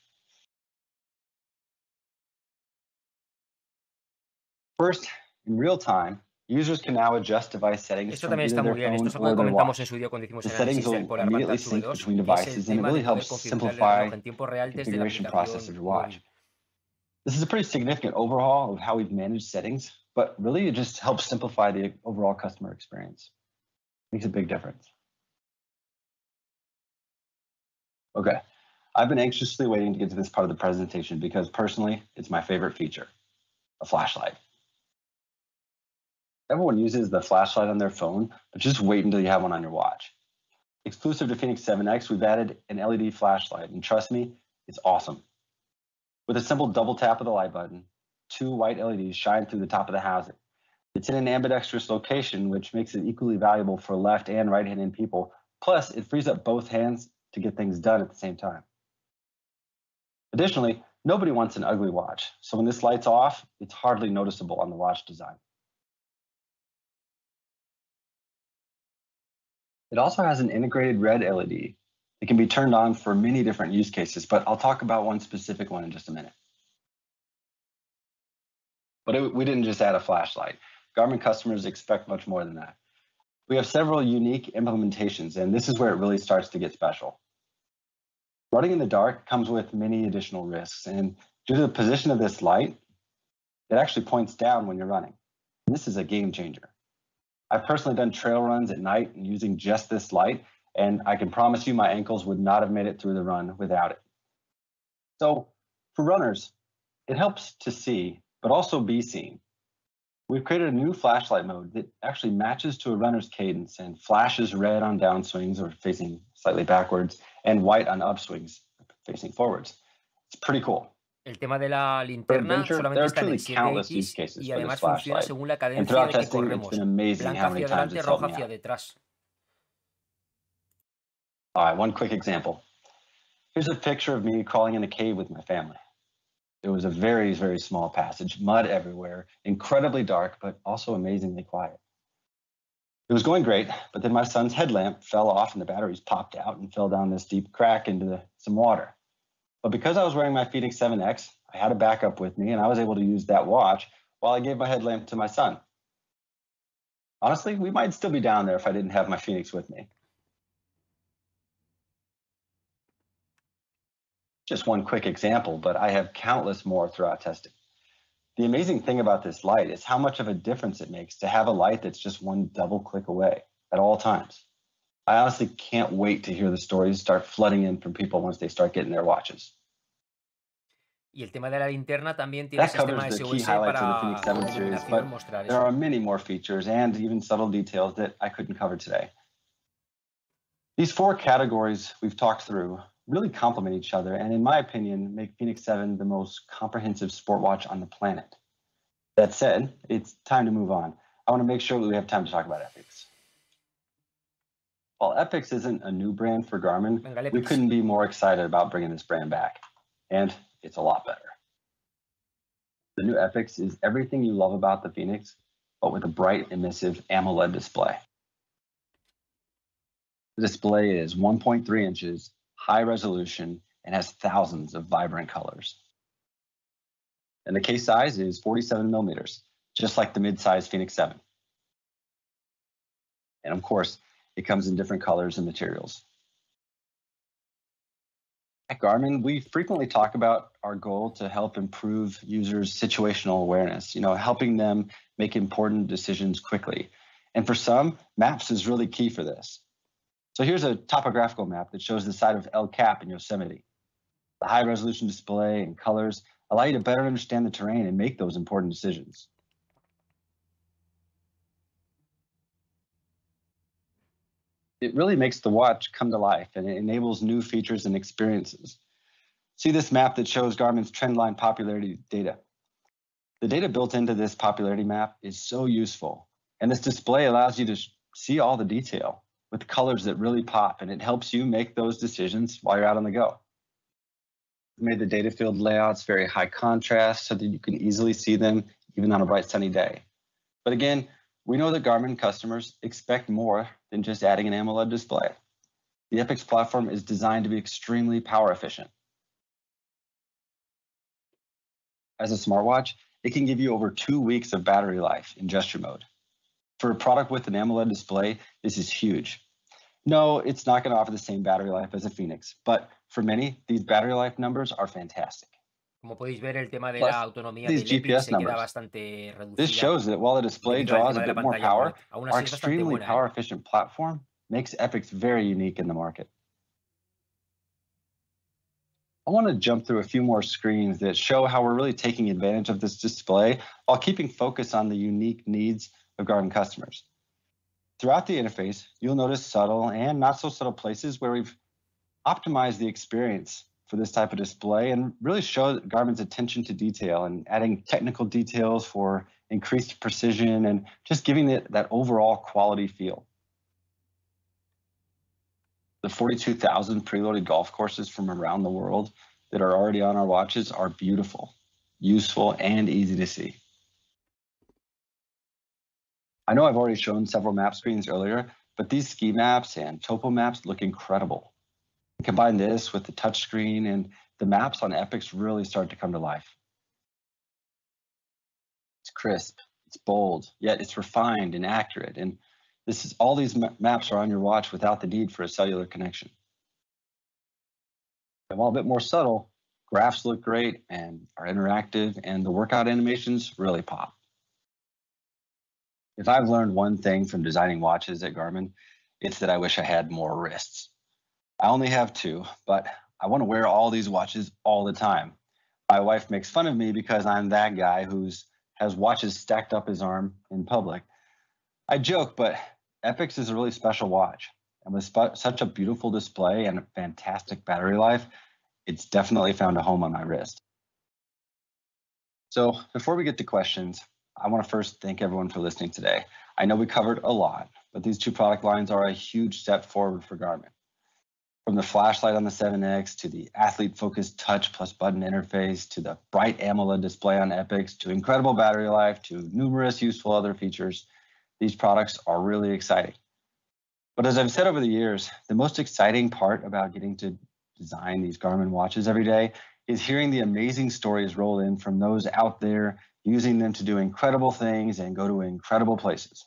First, in real time, users can now adjust device settings Esto también está muy bien. Esto es algo que comentamos en su día really helps simplify the configuration process of your watch. This is a pretty significant overhaul of how we've managed settings but really it just helps simplify the overall customer experience. Makes a big difference. Okay, I've been anxiously waiting to get to this part of the presentation because personally, it's my favorite feature, a flashlight. Everyone uses the flashlight on their phone, but just wait until you have one on your watch. Exclusive to Phoenix 7X, we've added an LED flashlight, and trust me, it's awesome. With a simple double tap of the light button, two white LEDs shine through the top of the housing. It's in an ambidextrous location, which makes it equally valuable for left and right-handed people. Plus, it frees up both hands to get things done at the same time. Additionally, nobody wants an ugly watch, so when this light's off, it's hardly noticeable on the watch design. It also has an integrated red LED. It can be turned on for many different use cases, but I'll talk about one specific one in just a minute. But it, we didn't just add a flashlight. Garmin customers expect much more than that. We have several unique implementations, and this is where it really starts to get special. Running in the dark comes with many additional risks, and due to the position of this light, it actually points down when you're running. This is a game changer. I've personally done trail runs at night using just this light, and I can promise you my ankles would not have made it through the run without it. So for runners, it helps to see but also be seen. We've created a new flashlight mode that actually matches to a runner's cadence and flashes red on downswings or facing slightly backwards and white on upswings facing forwards. It's pretty cool. El tema de la linterna solamente está en 7X y además funciona según la cadencia de que corremos. Blanca hacia adelante, roja hacia detrás. All right, one quick example. Here's a picture of me crawling in a cave with my family. It was a very, very small passage, mud everywhere, incredibly dark, but also amazingly quiet. It was going great, but then my son's headlamp fell off and the batteries popped out and fell down this deep crack into the, some water. But because I was wearing my Phoenix 7X, I had a backup with me and I was able to use that watch while I gave my headlamp to my son. Honestly, we might still be down there if I didn't have my Phoenix with me. just one quick example, but I have countless more throughout testing. The amazing thing about this light is how much of a difference it makes to have a light that's just one double click away at all times. I honestly can't wait to hear the stories start flooding in from people once they start getting their watches. Y el tema de la linterna también tiene sistema series, but There are many more features and even subtle details that I couldn't cover today. These four categories we've talked through really complement each other and, in my opinion, make Phoenix 7 the most comprehensive sport watch on the planet. That said, it's time to move on. I want to make sure that we have time to talk about Epics. While Epics isn't a new brand for Garmin, we couldn't be more excited about bringing this brand back. And it's a lot better. The new Epics is everything you love about the Phoenix, but with a bright, emissive AMOLED display. The display is 1.3 inches high resolution, and has thousands of vibrant colors. And the case size is 47 millimeters, just like the mid-size Phoenix 7. And of course, it comes in different colors and materials. At Garmin, we frequently talk about our goal to help improve users' situational awareness, you know, helping them make important decisions quickly. And for some, maps is really key for this. So here's a topographical map that shows the site of El Cap in Yosemite. The high resolution display and colors allow you to better understand the terrain and make those important decisions. It really makes the watch come to life and it enables new features and experiences. See this map that shows Garmin's trendline popularity data. The data built into this popularity map is so useful, and this display allows you to see all the detail with colors that really pop and it helps you make those decisions while you're out on the go. We made the data field layouts very high contrast so that you can easily see them even on a bright sunny day. But again, we know that Garmin customers expect more than just adding an AMOLED display. The Epix platform is designed to be extremely power efficient. As a smartwatch, it can give you over two weeks of battery life in gesture mode. For a product with an AMOLED display, this is huge. No, it's not going to offer the same battery life as a Phoenix, but for many, these battery life numbers are fantastic. Como podéis ver, el tema de Plus, la autonomía del se numbers. queda bastante reducida. This shows that while the display draws a bit more power, our extremely buena, ¿eh? power efficient platform makes Epix very unique in the market. I want to jump through a few more screens that show how we're really taking advantage of this display while keeping focus on the unique needs of Garden customers. Throughout the interface, you'll notice subtle and not so subtle places where we've optimized the experience for this type of display and really show Garmin's attention to detail and adding technical details for increased precision and just giving it that overall quality feel. The 42,000 preloaded golf courses from around the world that are already on our watches are beautiful, useful, and easy to see. I know I've already shown several map screens earlier, but these ski maps and topo maps look incredible. Combine this with the touchscreen and the maps on Epics really start to come to life. It's crisp, it's bold, yet it's refined and accurate. And this is all these maps are on your watch without the need for a cellular connection. And while a bit more subtle, graphs look great and are interactive and the workout animations really pop. If I've learned one thing from designing watches at Garmin, it's that I wish I had more wrists. I only have two, but I want to wear all these watches all the time. My wife makes fun of me because I'm that guy who's has watches stacked up his arm in public. I joke, but Epix is a really special watch. And with sp- such a beautiful display and a fantastic battery life, it's definitely found a home on my wrist. So before we get to questions, I want to first thank everyone for listening today. I know we covered a lot, but these two product lines are a huge step forward for Garmin. From the flashlight on the 7X to the athlete focused touch plus button interface to the bright AMOLED display on Epics to incredible battery life to numerous useful other features, these products are really exciting. But as I've said over the years, the most exciting part about getting to design these Garmin watches every day is hearing the amazing stories roll in from those out there using them to do incredible things and go to incredible places.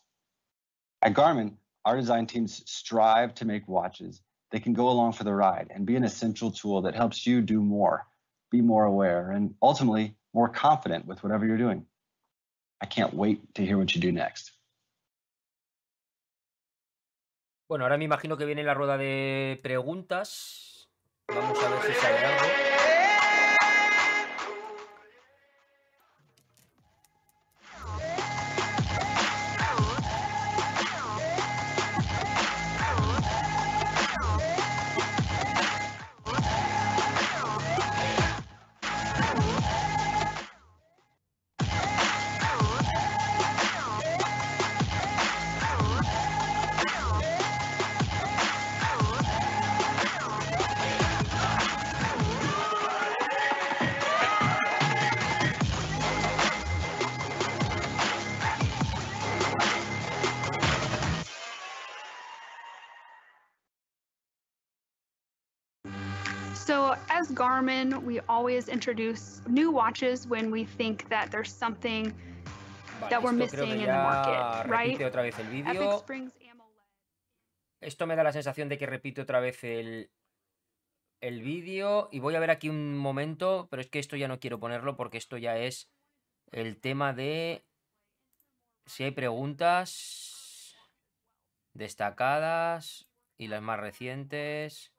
At Garmin, our design teams strive to make watches that can go along for the ride and be an essential tool that helps you do more, be more aware, and ultimately more confident with whatever you're doing. I can't wait to hear what you do next. Bueno, ahora me imagino que viene la rueda de preguntas. Vamos a ver si sale algo. always introduce new watches when we think that there's something that we're missing in the market, Otra vez el esto me da la sensación de que repito otra vez el, el vídeo y voy a ver aquí un momento, pero es que esto ya no quiero ponerlo porque esto ya es el tema de si hay preguntas destacadas y las más recientes.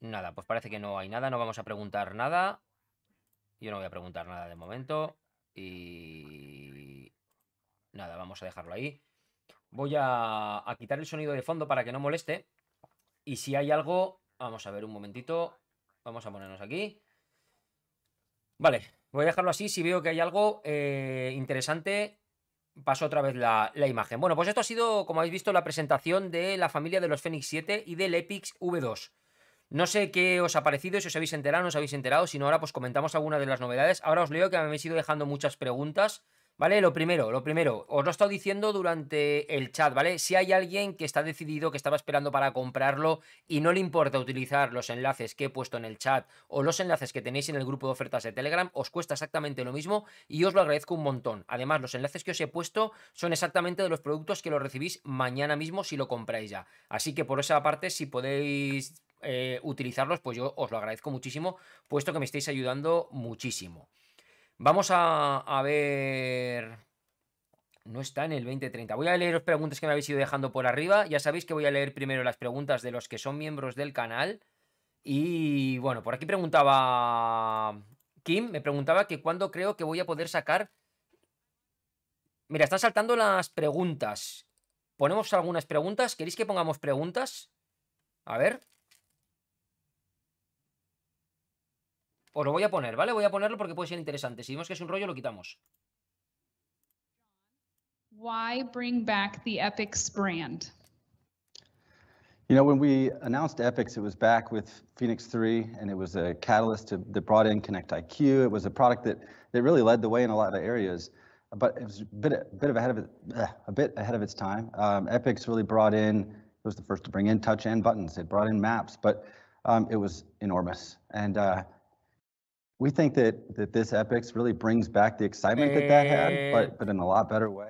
Nada, pues parece que no hay nada, no vamos a preguntar nada. Yo no voy a preguntar nada de momento. Y... Nada, vamos a dejarlo ahí. Voy a, quitar el sonido de fondo para que no moleste. Y si hay algo... Vamos a ver un momentito. Vamos a ponernos aquí. Vale, voy a dejarlo así. Si veo que hay algo eh, interesante, paso otra vez la, la, imagen. Bueno, pues esto ha sido, como habéis visto, la presentación de la familia de los Fenix 7 y del Epix V2. No sé qué os ha parecido, si os habéis enterado, no os habéis enterado, sino ahora pues comentamos alguna de las novedades. Ahora os leo que me habéis ido dejando muchas preguntas. ¿Vale? Lo primero, lo primero, os lo he estado diciendo durante el chat, ¿vale? Si hay alguien que está decidido, que estaba esperando para comprarlo y no le importa utilizar los enlaces que he puesto en el chat o los enlaces que tenéis en el grupo de ofertas de Telegram, os cuesta exactamente lo mismo y os lo agradezco un montón. Además, los enlaces que os he puesto son exactamente de los productos que lo recibís mañana mismo si lo compráis ya. Así que por esa parte, si podéis eh, utilizarlos, pues yo os lo agradezco muchísimo, puesto que me estáis ayudando muchísimo. Vamos a, ver... No está en el 2030. Voy a leer las preguntas que me habéis ido dejando por arriba. Ya sabéis que voy a leer primero las preguntas de los que son miembros del canal. Y bueno, por aquí preguntaba Kim, me preguntaba que cuándo creo que voy a poder sacar... Mira, están saltando las preguntas. Ponemos algunas preguntas. ¿Queréis que pongamos preguntas? A ver. O lo voy a poner, ¿vale? Voy a ponerlo porque puede ser interesante. Si vemos que es un rollo, lo quitamos. Why bring back the Epics brand? You know, when we announced Epics, it was back with Phoenix 3, and it was a catalyst to, that brought in Connect IQ. It was a product that, that really led the way in a lot of areas, but it was a bit, a bit of ahead of it, a bit ahead of its time. Um, Epics really brought in, it was the first to bring in touch and buttons. It brought in maps, but um, it was enormous. And uh, we think that, this really excitement that that had, but, eh, in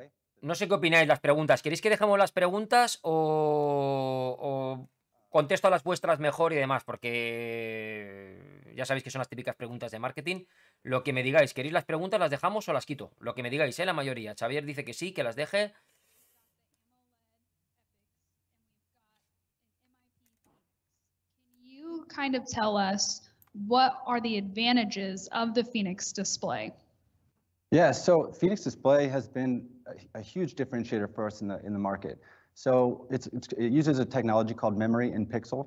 a No sé qué opináis las preguntas. ¿Queréis que dejemos las preguntas o, contesto a las vuestras mejor y demás? Porque ya sabéis que son las típicas preguntas de marketing. Lo que me digáis, ¿queréis las preguntas? ¿Las dejamos o las quito? Lo que me digáis, ¿eh? La mayoría. Xavier dice que sí, que las deje what are the advantages of the Phoenix display? Yeah, so Phoenix display has been a, huge differentiator for us in the in the market. So it's, it uses a technology called memory in pixel,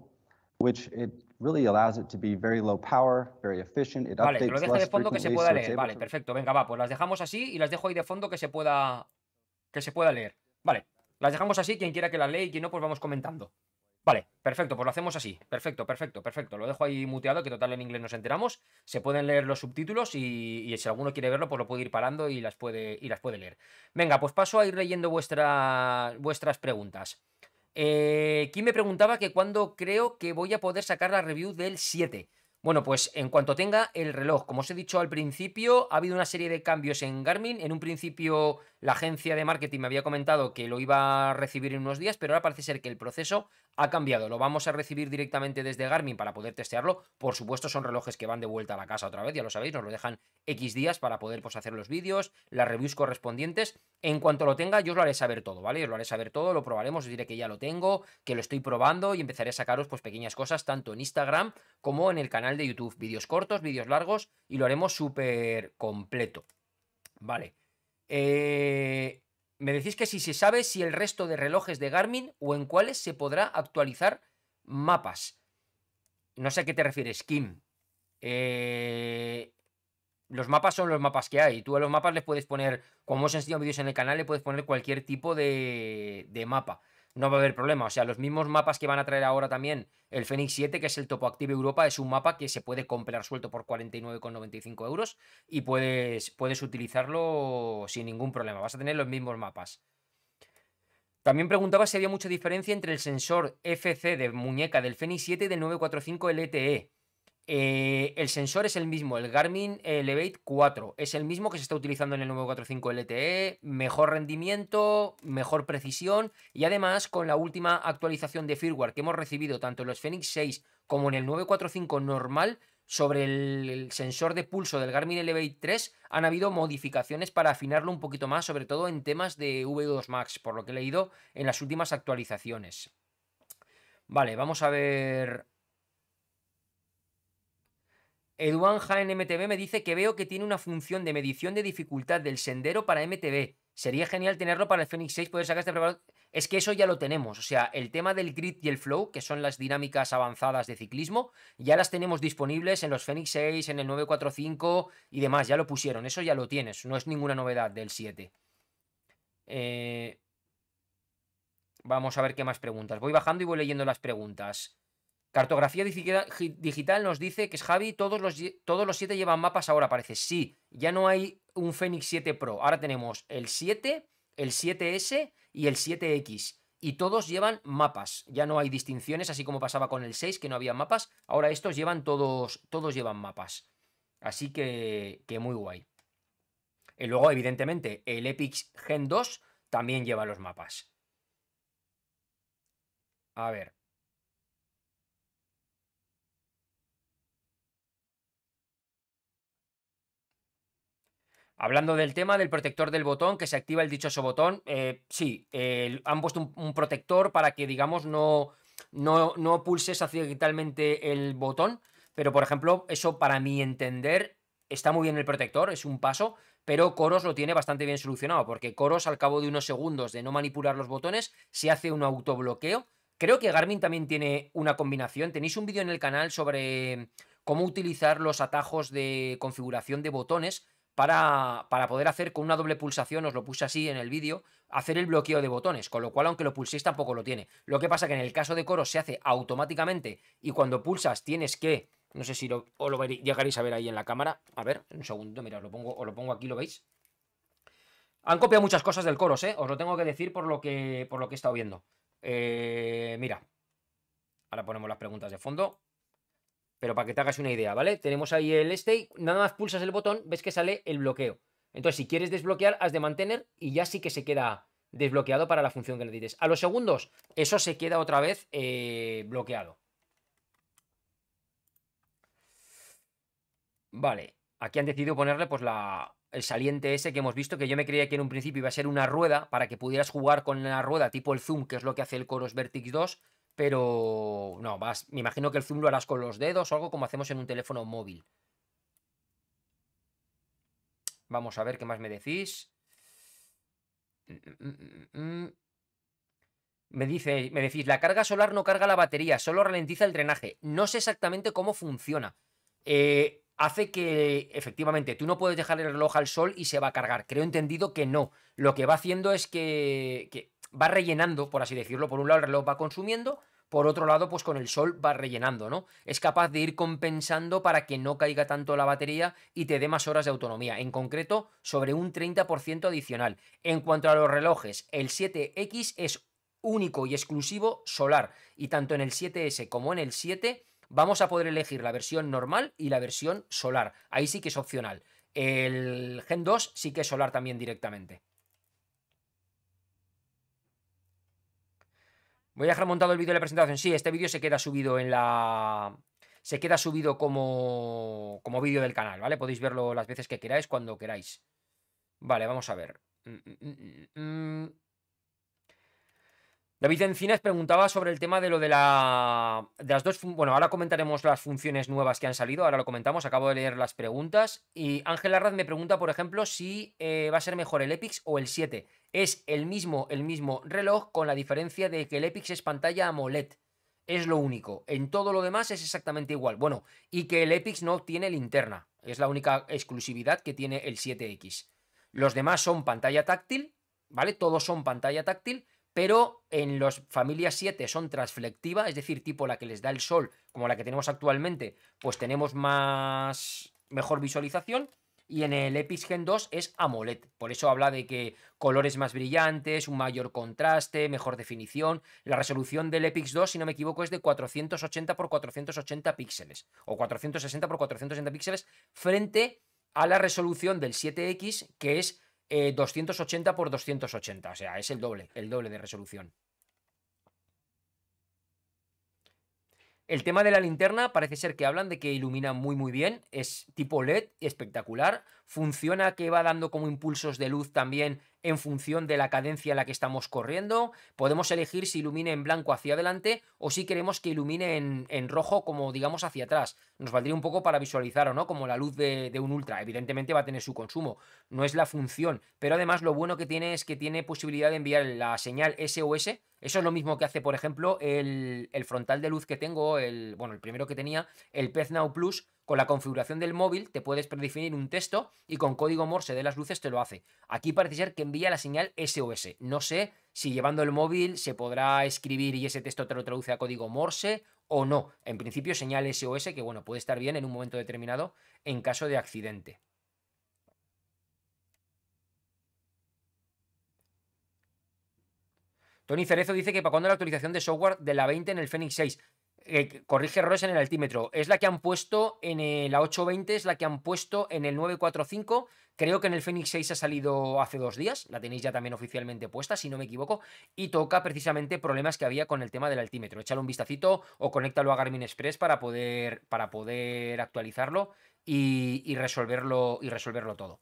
which it really allows it to be very low power, very efficient. vale, updates lo deja de fondo que se pueda leer. Vale, perfecto. Venga, va, pues las dejamos así y las dejo ahí de fondo que se pueda que se pueda leer. Vale, las dejamos así. Quien quiera que las lea y quien no, pues vamos comentando. Vale, perfecto, pues lo hacemos así. Perfecto, perfecto, perfecto. Lo dejo ahí muteado, que total en inglés nos enteramos. Se pueden leer los subtítulos y, si alguno quiere verlo, pues lo puede ir parando y las puede, y las puede leer. Venga, pues paso a ir leyendo vuestra, vuestras preguntas. Eh, me preguntaba que cuándo creo que voy a poder sacar la review del 7. Bueno, pues en cuanto tenga el reloj, como os he dicho al principio, ha habido una serie de cambios en Garmin. En un principio la agencia de marketing me había comentado que lo iba a recibir en unos días, pero ahora parece ser que el proceso ha cambiado. Lo vamos a recibir directamente desde Garmin para poder testearlo. Por supuesto, son relojes que van de vuelta a la casa otra vez, ya lo sabéis, nos lo dejan X días para poder pues, hacer los vídeos, las reviews correspondientes. En cuanto lo tenga, yo os lo haré saber todo, ¿vale? Os lo haré saber todo, lo probaremos, os diré que ya lo tengo, que lo estoy probando y empezaré a sacaros pues pequeñas cosas tanto en Instagram como en el canal de YouTube. Vídeos cortos, vídeos largos y lo haremos súper completo. Vale. Eh, me decís que si se sabe si el resto de relojes de Garmin o en cuáles se podrá actualizar mapas. No sé a qué te refieres, Kim. Eh, los mapas son los mapas que hay. Tú a los mapas les puedes poner, como os enseñado vídeos en el canal, le puedes poner cualquier tipo de mapa no va a haber problema. O sea, los mismos mapas que van a traer ahora también, el Fenix 7, que es el Topo Active Europa, es un mapa que se puede comprar suelto por 49,95 euros y puedes, puedes utilizarlo sin ningún problema. Vas a tener los mismos mapas. También preguntaba si había mucha diferencia entre el sensor FC de muñeca del Fenix 7 y del 945 LTE. Eh, el sensor es el mismo, el Garmin Elevate 4, es el mismo que se está utilizando en el 945 LTE, mejor rendimiento, mejor precisión y además con la última actualización de firmware que hemos recibido tanto en los Fenix 6 como en el 945 normal sobre el sensor de pulso del Garmin Elevate 3 han habido modificaciones para afinarlo un poquito más, sobre todo en temas de V2 Max, por lo que he leído en las últimas actualizaciones. Vale, vamos a ver Eduan en MTB me dice que veo que tiene una función de medición de dificultad del sendero para MTB. Sería genial tenerlo para el Fenix 6, poder sacar este preparado. Es que eso ya lo tenemos. O sea, el tema del grid y el flow, que son las dinámicas avanzadas de ciclismo, ya las tenemos disponibles en los Fenix 6, en el 945 y demás. Ya lo pusieron. Eso ya lo tienes. No es ninguna novedad del 7. Eh, vamos a ver qué más preguntas. Voy bajando y voy leyendo las preguntas. Cartografía digital nos dice que es Javi, todos los, todos los 7 llevan mapas ahora, parece. Sí, ya no hay un Fenix 7 Pro. Ahora tenemos el 7, el 7S y el 7X. Y todos llevan mapas. Ya no hay distinciones, así como pasaba con el 6, que no había mapas. Ahora estos llevan todos, todos llevan mapas. Así que, que muy guay. Y luego, evidentemente, el Epic Gen 2 también lleva los mapas. A ver. Hablando del tema del protector del botón, que se activa el dichoso botón, eh, sí, han puesto un, protector para que, digamos, no, no, no pulses accidentalmente el botón, pero, por ejemplo, eso para mi entender está muy bien el protector, es un paso, pero Coros lo tiene bastante bien solucionado, porque Coros al cabo de unos segundos de no manipular los botones se hace un autobloqueo. Creo que Garmin también tiene una combinación. Tenéis un vídeo en el canal sobre cómo utilizar los atajos de configuración de botones para, poder hacer con una doble pulsación, os lo puse así en el vídeo, hacer el bloqueo de botones, con lo cual aunque lo pulséis tampoco lo tiene. Lo que pasa que en el caso de coros se hace automáticamente y cuando pulsas tienes que, no sé si lo, llegaréis a ver ahí en la cámara, a ver, un segundo, mira, os lo pongo, o lo pongo aquí, ¿lo veis? Han copiado muchas cosas del coros, ¿eh? Os lo tengo que decir por lo que, por lo que he estado viendo. Eh, mira, ahora ponemos las preguntas de fondo. Pero para que te hagas una idea, ¿vale? Tenemos ahí el stay. nada más pulsas el botón, ves que sale el bloqueo. Entonces, si quieres desbloquear, has de mantener y ya sí que se queda desbloqueado para la función que le dices. A los segundos, eso se queda otra vez eh, bloqueado. Vale, aquí han decidido ponerle pues la, el saliente ese que hemos visto, que yo me creía que en un principio iba a ser una rueda para que pudieras jugar con la rueda tipo el zoom, que es lo que hace el Coros Vertix 2, pero no, me imagino que el zoom lo harás con los dedos o algo como hacemos en un teléfono móvil. Vamos a ver qué más me decís. Me, dice, me decís, la carga solar no carga la batería, solo ralentiza el drenaje. No sé exactamente cómo funciona. Eh, hace que, efectivamente, tú no puedes dejar el reloj al sol y se va a cargar. Creo entendido que no. Lo que va haciendo es que, que va rellenando, por así decirlo. Por un lado el reloj va consumiendo, por otro lado, pues con el sol va rellenando, ¿no? Es capaz de ir compensando para que no caiga tanto la batería y te dé más horas de autonomía, en concreto sobre un 30% adicional. En cuanto a los relojes, el 7X es único y exclusivo solar, y tanto en el 7S como en el 7 vamos a poder elegir la versión normal y la versión solar. Ahí sí que es opcional. El Gen 2 sí que es solar también directamente. Voy a dejar montado el vídeo de la presentación. Sí, este vídeo se queda subido en la... Se queda subido como, como vídeo del canal, ¿vale? Podéis verlo las veces que queráis, cuando queráis. Vale, vamos a ver. Mm, mm, mm, David Encinas preguntaba sobre el tema de lo de la. de las dos. Bueno, ahora comentaremos las funciones nuevas que han salido, ahora lo comentamos, acabo de leer las preguntas. Y Ángel Arrad me pregunta, por ejemplo, si eh, va a ser mejor el Epix o el 7. Es el mismo, el mismo reloj con la diferencia de que el Epix es pantalla AMOLED. Es lo único. En todo lo demás es exactamente igual. Bueno, y que el Epix no tiene linterna. Es la única exclusividad que tiene el 7X. Los demás son pantalla táctil, ¿vale? Todos son pantalla táctil, pero en los familias 7 son transflectiva, es decir, tipo la que les da el sol, como la que tenemos actualmente, pues tenemos más mejor visualización y en el EPIX Gen 2 es AMOLED. Por eso habla de que colores más brillantes, un mayor contraste, mejor definición. La resolución del Epic 2, si no me equivoco, es de 480 x 480 píxeles o 460 x 460 píxeles frente a la resolución del 7X que es 280 x 280, o sea, es el doble, el doble de resolución. El tema de la linterna parece ser que hablan de que ilumina muy muy bien, es tipo LED, espectacular, funciona que va dando como impulsos de luz también en función de la cadencia a la que estamos corriendo, podemos elegir si ilumine en blanco hacia adelante o si queremos que ilumine en, rojo como digamos hacia atrás, nos valdría un poco para visualizar o no, como la luz de un ultra, evidentemente va a tener su consumo, no es la función, pero además lo bueno que tiene es que tiene posibilidad de enviar la señal SOS eso es lo mismo que hace, por ejemplo, el, frontal de luz que tengo, el, bueno, el primero que tenía, el Pez Now Plus, con la configuración del móvil te puedes predefinir un texto y con código Morse de las luces te lo hace. Aquí parece ser que envía la señal SOS. No sé si llevando el móvil se podrá escribir y ese texto te lo traduce a código Morse o no. En principio señal SOS que, bueno, puede estar bien en un momento determinado en caso de accidente. Tony Cerezo dice que para cuando la actualización de software de la 20 en el Fenix 6. Eh, corrige errores en el altímetro. Es la que han puesto en el, la 820, es la que han puesto en el 945. Creo que en el Fenix 6 ha salido hace dos días. La tenéis ya también oficialmente puesta, si no me equivoco. Y toca precisamente problemas que había con el tema del altímetro. Échale un vistacito o conéctalo a Garmin Express para poder, para poder actualizarlo y resolverlo, y resolverlo todo.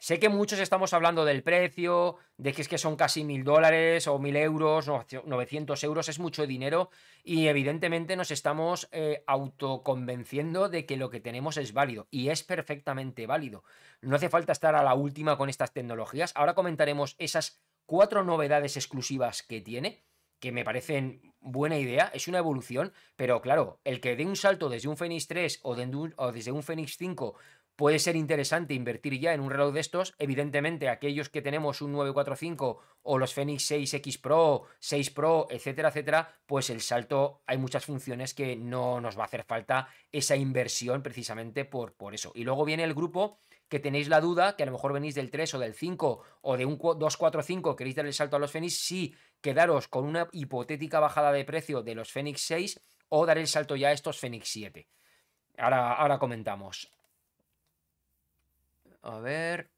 Sé que muchos estamos hablando del precio, de que es que son casi mil dólares o mil euros, 900 euros, es mucho dinero y evidentemente nos estamos eh, autoconvenciendo de que lo que tenemos es válido y es perfectamente válido. No hace falta estar a la última con estas tecnologías. Ahora comentaremos esas cuatro novedades exclusivas que tiene que me parecen buena idea, es una evolución, pero claro, el que dé un salto desde un Fenix 3 o, desde un Fenix 5 puede ser interesante invertir ya en un reloj de estos. Evidentemente, aquellos que tenemos un 945 o los Fenix 6X Pro, 6 Pro, etcétera, etcétera, pues el salto hay muchas funciones que no nos va a hacer falta esa inversión precisamente por, por eso. Y luego viene el grupo que tenéis la duda, que a lo mejor venís del 3 o del 5 o de un 245, queréis dar el salto a los Fenix, sí, quedaros con una hipotética bajada de precio de los Fenix 6 o dar el salto ya a estos Fenix 7. Ahora, ahora comentamos. A ver.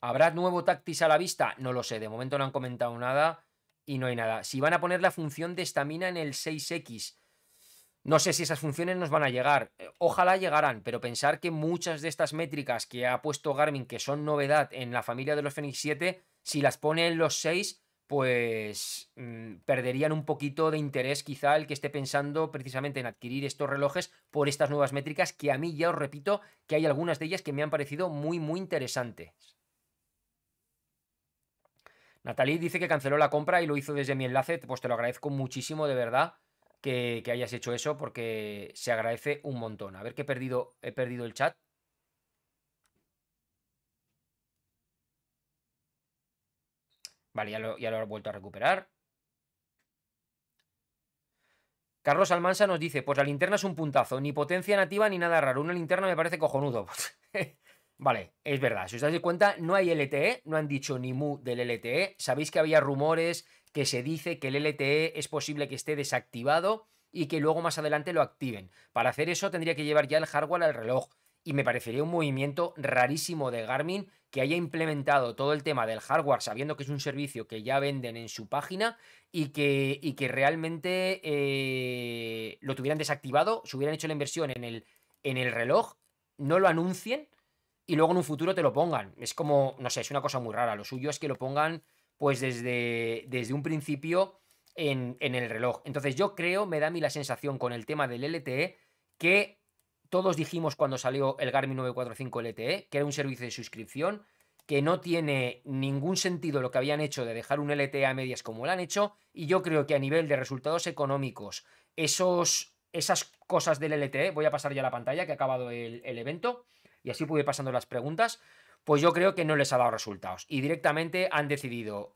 ¿Habrá nuevo táctis a la vista? No lo sé, de momento no han comentado nada y no hay nada. Si van a poner la función de estamina en el 6X, no sé si esas funciones nos van a llegar. Eh, ojalá llegarán, pero pensar que muchas de estas métricas que ha puesto Garmin, que son novedad en la familia de los Fenix 7, si las pone en los 6, pues mm, perderían un poquito de interés quizá el que esté pensando precisamente en adquirir estos relojes por estas nuevas métricas que a mí ya os repito que hay algunas de ellas que me han parecido muy muy interesantes. Natalie dice que canceló la compra y lo hizo desde mi enlace, pues te lo agradezco muchísimo de verdad que, que hayas hecho eso porque se agradece un montón. A ver que he perdido, he perdido el chat. Vale, ya lo, he ha vuelto a recuperar. Carlos Almansa nos dice, pues la linterna es un puntazo, ni potencia nativa ni nada raro, una linterna me parece cojonudo. <laughs> vale, es verdad, si os dais cuenta, no hay LTE, no han dicho ni mu del LTE, sabéis que había rumores que se dice que el LTE es posible que esté desactivado y que luego más adelante lo activen. Para hacer eso tendría que llevar ya el hardware al reloj, y me parecería un movimiento rarísimo de Garmin que haya implementado todo el tema del hardware sabiendo que es un servicio que ya venden en su página y que, y que realmente eh, lo tuvieran desactivado, se hubieran hecho la inversión en el, en el reloj, no lo anuncien y luego en un futuro te lo pongan. Es como, no sé, es una cosa muy rara. Lo suyo es que lo pongan pues desde, desde un principio en, en el reloj. Entonces yo creo, me da a mí la sensación con el tema del LTE que todos dijimos cuando salió el Garmin 945 LTE que era un servicio de suscripción, que no tiene ningún sentido lo que habían hecho de dejar un LTE a medias como lo han hecho, y yo creo que a nivel de resultados económicos, esos, esas cosas del LTE, voy a pasar ya la pantalla que ha acabado el, el evento, y así pude pasando las preguntas, pues yo creo que no les ha dado resultados. Y directamente han decidido,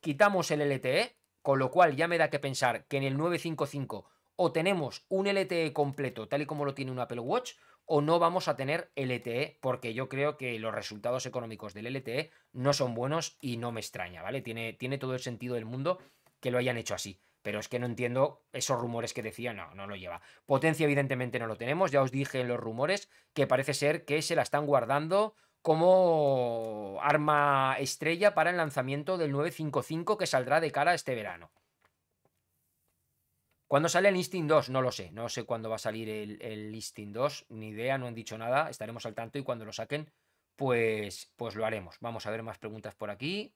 quitamos el LTE, con lo cual ya me da que pensar que en el 955 o tenemos un LTE completo tal y como lo tiene un Apple Watch, o no vamos a tener LTE, porque yo creo que los resultados económicos del LTE no son buenos y no me extraña, ¿vale? Tiene, tiene todo el sentido del mundo que lo hayan hecho así. Pero es que no entiendo esos rumores que decía, no, no lo lleva. Potencia evidentemente no lo tenemos, ya os dije en los rumores que parece ser que se la están guardando como arma estrella para el lanzamiento del 955 que saldrá de cara este verano. ¿Cuándo sale el Instinct 2? No lo sé. No sé cuándo va a salir el, listing Instinct 2. Ni idea, no han dicho nada. Estaremos al tanto y cuando lo saquen, pues, pues lo haremos. Vamos a ver más preguntas por aquí.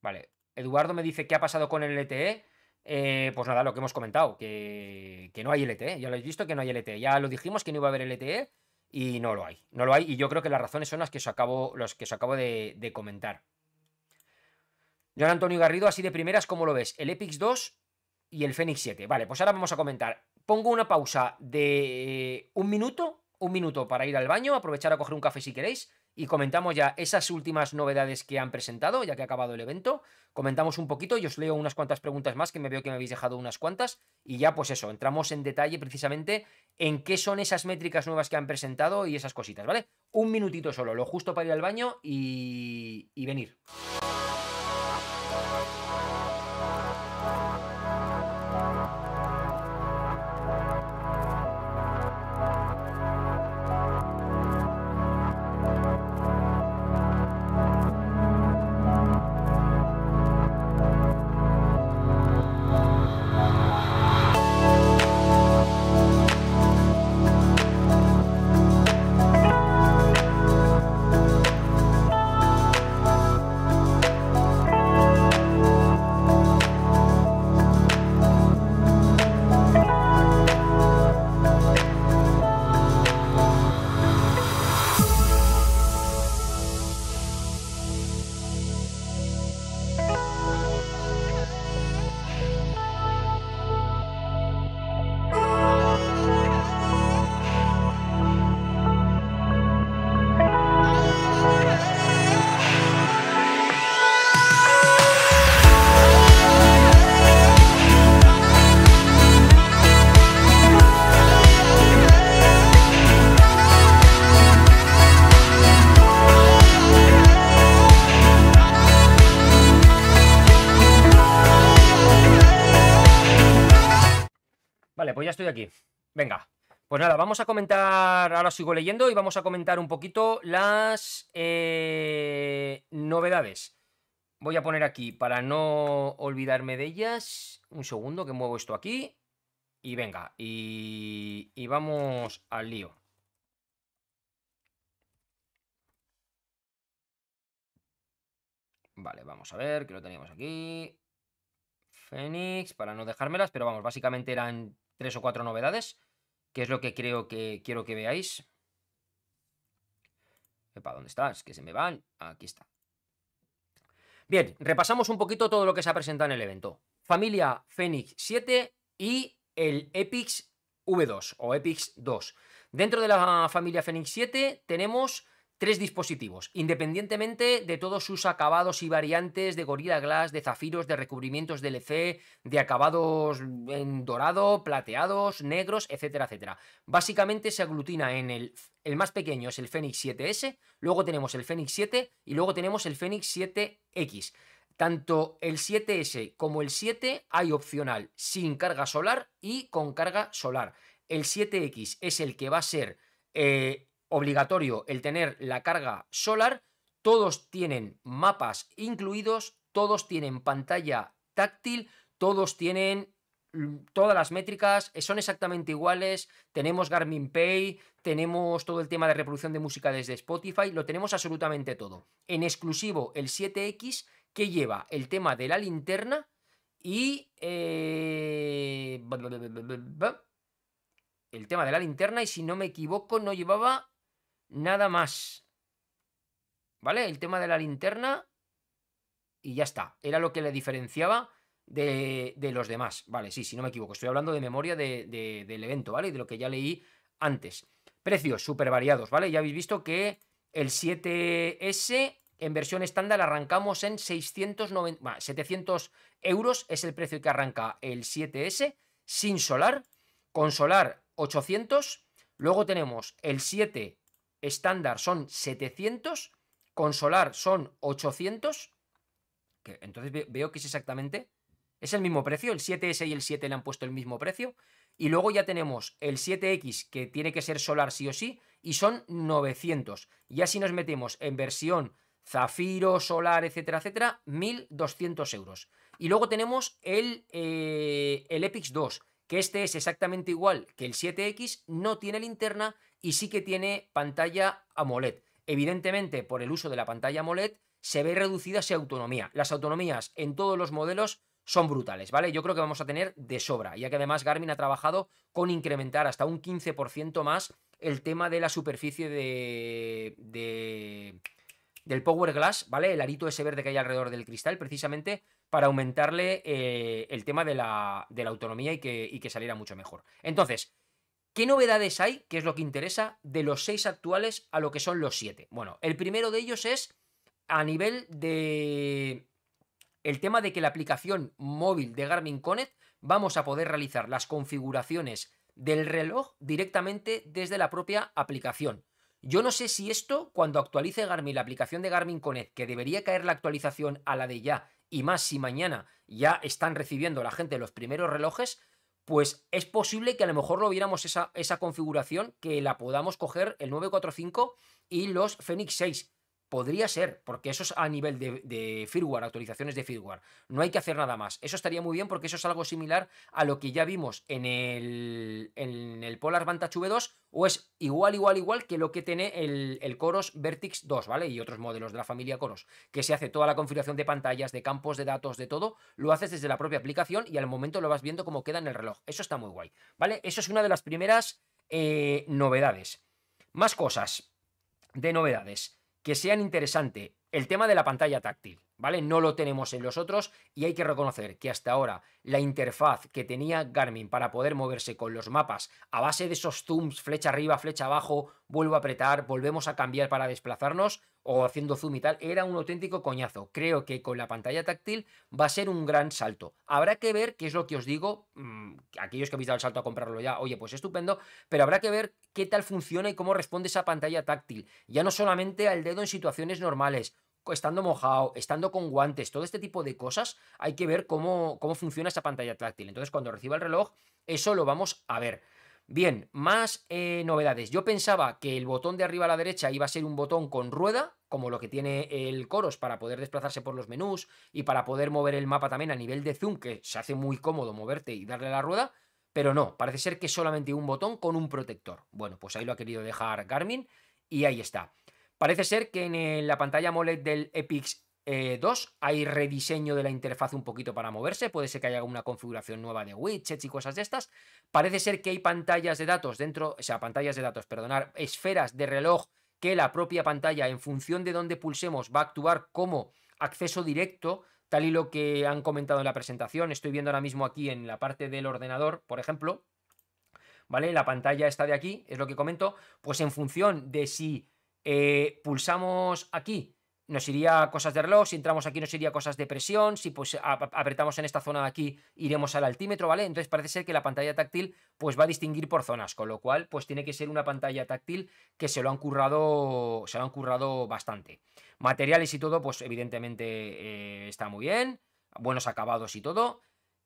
Vale. Eduardo me dice qué ha pasado con el LTE. Eh, pues nada, lo que hemos comentado, que, no hay LTE. Ya lo habéis visto que no hay LTE. Ya lo dijimos que no iba a haber LTE y no lo hay. No lo hay y yo creo que las razones son las que os acabo, los que os acabo de comentar. Jon Antonio Garrido, así de primeras, ¿cómo lo ves? El Epix 2 y el Fénix 7. Vale, pues ahora vamos a comentar. Pongo una pausa de eh, un minuto, un minuto para ir al baño, aprovechar a coger un café si queréis, y comentamos ya esas últimas novedades que han presentado, ya que ha acabado el evento. Comentamos un poquito y os leo unas cuantas preguntas más, que me veo que me habéis dejado unas cuantas, y ya pues eso, entramos en detalle precisamente en qué son esas métricas nuevas que han presentado y esas cositas, ¿vale? Un minutito solo, lo justo para ir al baño y, y venir. Pues nada, vamos a comentar, ahora sigo leyendo y vamos a comentar un poquito las eh, novedades. Voy a poner aquí para no olvidarme de ellas. Un segundo que muevo esto aquí. Y venga, y, y vamos al lío. Vale, vamos a ver, que lo teníamos aquí. Fénix, para no dejármelas, pero vamos, básicamente eran tres o cuatro novedades que es lo que creo que quiero que veáis. para ¿dónde estás? Que se me van. Aquí está. Bien, repasamos un poquito todo lo que se ha presentado en el evento. Familia Fenix 7 y el Epix V2 o Epix 2. Dentro de la familia Fenix 7 tenemos tres dispositivos, independientemente de todos sus acabados y variantes de Gorilla Glass, de zafiros, de recubrimientos lc de acabados en dorado, plateados, negros, etcétera, etcétera. Básicamente se aglutina en el, el más pequeño es el Fenix 7S, luego tenemos el Fenix 7 y luego tenemos el fénix 7X. Tanto el 7S como el 7 hay opcional sin carga solar y con carga solar. El 7X es el que va a ser eh, obligatorio el tener la carga solar, todos tienen mapas incluidos, todos tienen pantalla táctil, todos tienen mm, todas las métricas, eh, son exactamente iguales, tenemos Garmin Pay, tenemos todo el tema de reproducción de música desde Spotify, lo tenemos absolutamente todo. En exclusivo el 7X que lleva el tema de la linterna y... Eh, el tema de la linterna y si no me equivoco no llevaba nada más. ¿Vale? El tema de la linterna y ya está. Era lo que le diferenciaba de, los demás. Vale, sí, si no me equivoco. Estoy hablando de memoria del evento, ¿vale? de lo que ya leí antes. Precios súper variados, ¿vale? Ya habéis visto que el 7S en versión estándar arrancamos en 690, 700 euros es el precio que arranca el 7S sin solar, con solar 800, luego tenemos el 7 estándar son 700, con solar son 800, que entonces veo que es exactamente, es el mismo precio, el 7S y el 7 le han puesto el mismo precio, y luego ya tenemos el 7X que tiene que ser solar sí o sí, y son 900. y así nos metemos en versión zafiro, solar, etcétera, etcétera, 1200 euros. Y luego tenemos el, eh, el Epix 2, que este es exactamente igual que el 7X, no tiene linterna y sí que tiene pantalla AMOLED. Evidentemente, por el uso de la pantalla AMOLED, se ve reducida esa autonomía. Las autonomías en todos los modelos son brutales, ¿vale? Yo creo que vamos a tener de sobra, ya que además Garmin ha trabajado con incrementar hasta un 15% más el tema de la superficie de, del Power Glass, ¿vale? El arito ese verde que hay alrededor del cristal, precisamente para aumentarle eh, el tema de la, de la autonomía y que, y que saliera mucho mejor. Entonces, ¿Qué novedades hay, que es lo que interesa, de los seis actuales a lo que son los siete? Bueno, el primero de ellos es a nivel de el tema de que la aplicación móvil de Garmin Connect vamos a poder realizar las configuraciones del reloj directamente desde la propia aplicación. Yo no sé si esto, cuando actualice Garmin la aplicación de Garmin Connect, que debería caer la actualización a la de ya, y más si mañana ya están recibiendo la gente los primeros relojes, pues es posible que a lo mejor lo viéramos esa, esa configuración que la podamos coger el 945 y los Fenix 6. Podría ser, porque eso es a nivel de, firmware, actualizaciones de firmware. No hay que hacer nada más. Eso estaría muy bien porque eso es algo similar a lo que ya vimos en el, en el Polar Vantage V2 o es igual, igual, igual que lo que tiene el, Coros Vertix 2, ¿vale? Y otros modelos de la familia Coros, que se hace toda la configuración de pantallas, de campos de datos, de todo, lo haces desde la propia aplicación y al momento lo vas viendo cómo queda en el reloj. Eso está muy guay, ¿vale? Eso es una de las primeras eh, novedades. Más cosas de novedades que sean interesante El tema de la pantalla táctil. ¿vale? No lo tenemos en los otros y hay que reconocer que hasta ahora la interfaz que tenía Garmin para poder moverse con los mapas a base de esos zooms, flecha arriba, flecha abajo, vuelvo a apretar, volvemos a cambiar para desplazarnos o haciendo zoom y tal, era un auténtico coñazo. Creo que con la pantalla táctil va a ser un gran salto. Habrá que ver, qué es lo que os digo, mm, aquellos que habéis dado el salto a comprarlo ya, oye, pues estupendo, pero habrá que ver qué tal funciona y cómo responde esa pantalla táctil. Ya no solamente al dedo en situaciones normales, estando mojado, estando con guantes, todo este tipo de cosas, hay que ver cómo, cómo funciona esa pantalla táctil. Entonces, cuando reciba el reloj, eso lo vamos a ver. Bien, más eh, novedades. Yo pensaba que el botón de arriba a la derecha iba a ser un botón con rueda, como lo que tiene el Coros para poder desplazarse por los menús y para poder mover el mapa también a nivel de zoom, que se hace muy cómodo moverte y darle la rueda, pero no, parece ser que es solamente un botón con un protector. Bueno, pues ahí lo ha querido dejar Garmin y ahí está. Parece ser que en la pantalla MOLED del Epix 2 eh, hay rediseño de la interfaz un poquito para moverse, puede ser que haya alguna configuración nueva de widgets y cosas de estas. Parece ser que hay pantallas de datos dentro, o sea, pantallas de datos, perdonar, esferas de reloj que la propia pantalla, en función de dónde pulsemos, va a actuar como acceso directo, tal y lo que han comentado en la presentación. Estoy viendo ahora mismo aquí en la parte del ordenador, por ejemplo, ¿vale? La pantalla está de aquí, es lo que comento, pues en función de si eh, pulsamos aquí, nos iría cosas de reloj, si entramos aquí nos iría cosas de presión, si pues apretamos en esta zona de aquí iremos al altímetro, ¿vale? Entonces parece ser que la pantalla táctil pues va a distinguir por zonas, con lo cual pues tiene que ser una pantalla táctil que se lo han currado, se lo han currado bastante. Materiales y todo pues evidentemente eh, está muy bien, buenos acabados y todo.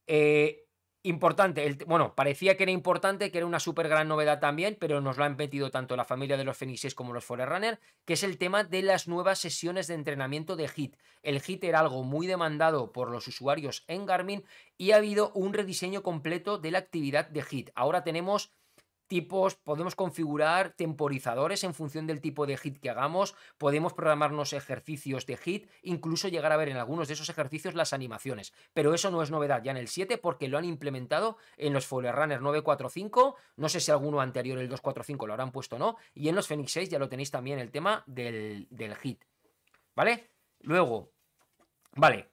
Eh, importante, el, bueno, parecía que era importante, que era una súper gran novedad también, pero nos lo han metido tanto la familia de los Fenixes como los Forerunner, que es el tema de las nuevas sesiones de entrenamiento de HIT. El HIT era algo muy demandado por los usuarios en Garmin y ha habido un rediseño completo de la actividad de HIT. Ahora tenemos tipos, podemos configurar temporizadores en función del tipo de hit que hagamos, podemos programarnos ejercicios de hit, incluso llegar a ver en algunos de esos ejercicios las animaciones. Pero eso no es novedad ya en el 7 porque lo han implementado en los Runner 945, no sé si alguno anterior el 245 lo habrán puesto o no, y en los Phoenix 6 ya lo tenéis también el tema del, hit. ¿Vale? Luego, vale,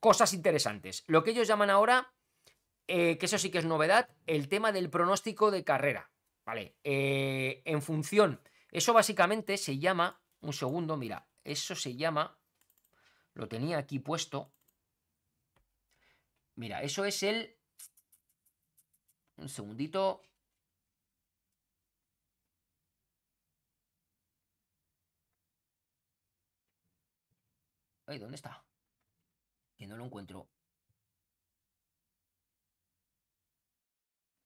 cosas interesantes. Lo que ellos llaman ahora eh, que eso sí que es novedad, el tema del pronóstico de carrera. ¿vale? Eh, en función, eso básicamente se llama, un segundo, mira, eso se llama, lo tenía aquí puesto, mira, eso es el, un segundito, Ay, ¿dónde está? Que no lo encuentro.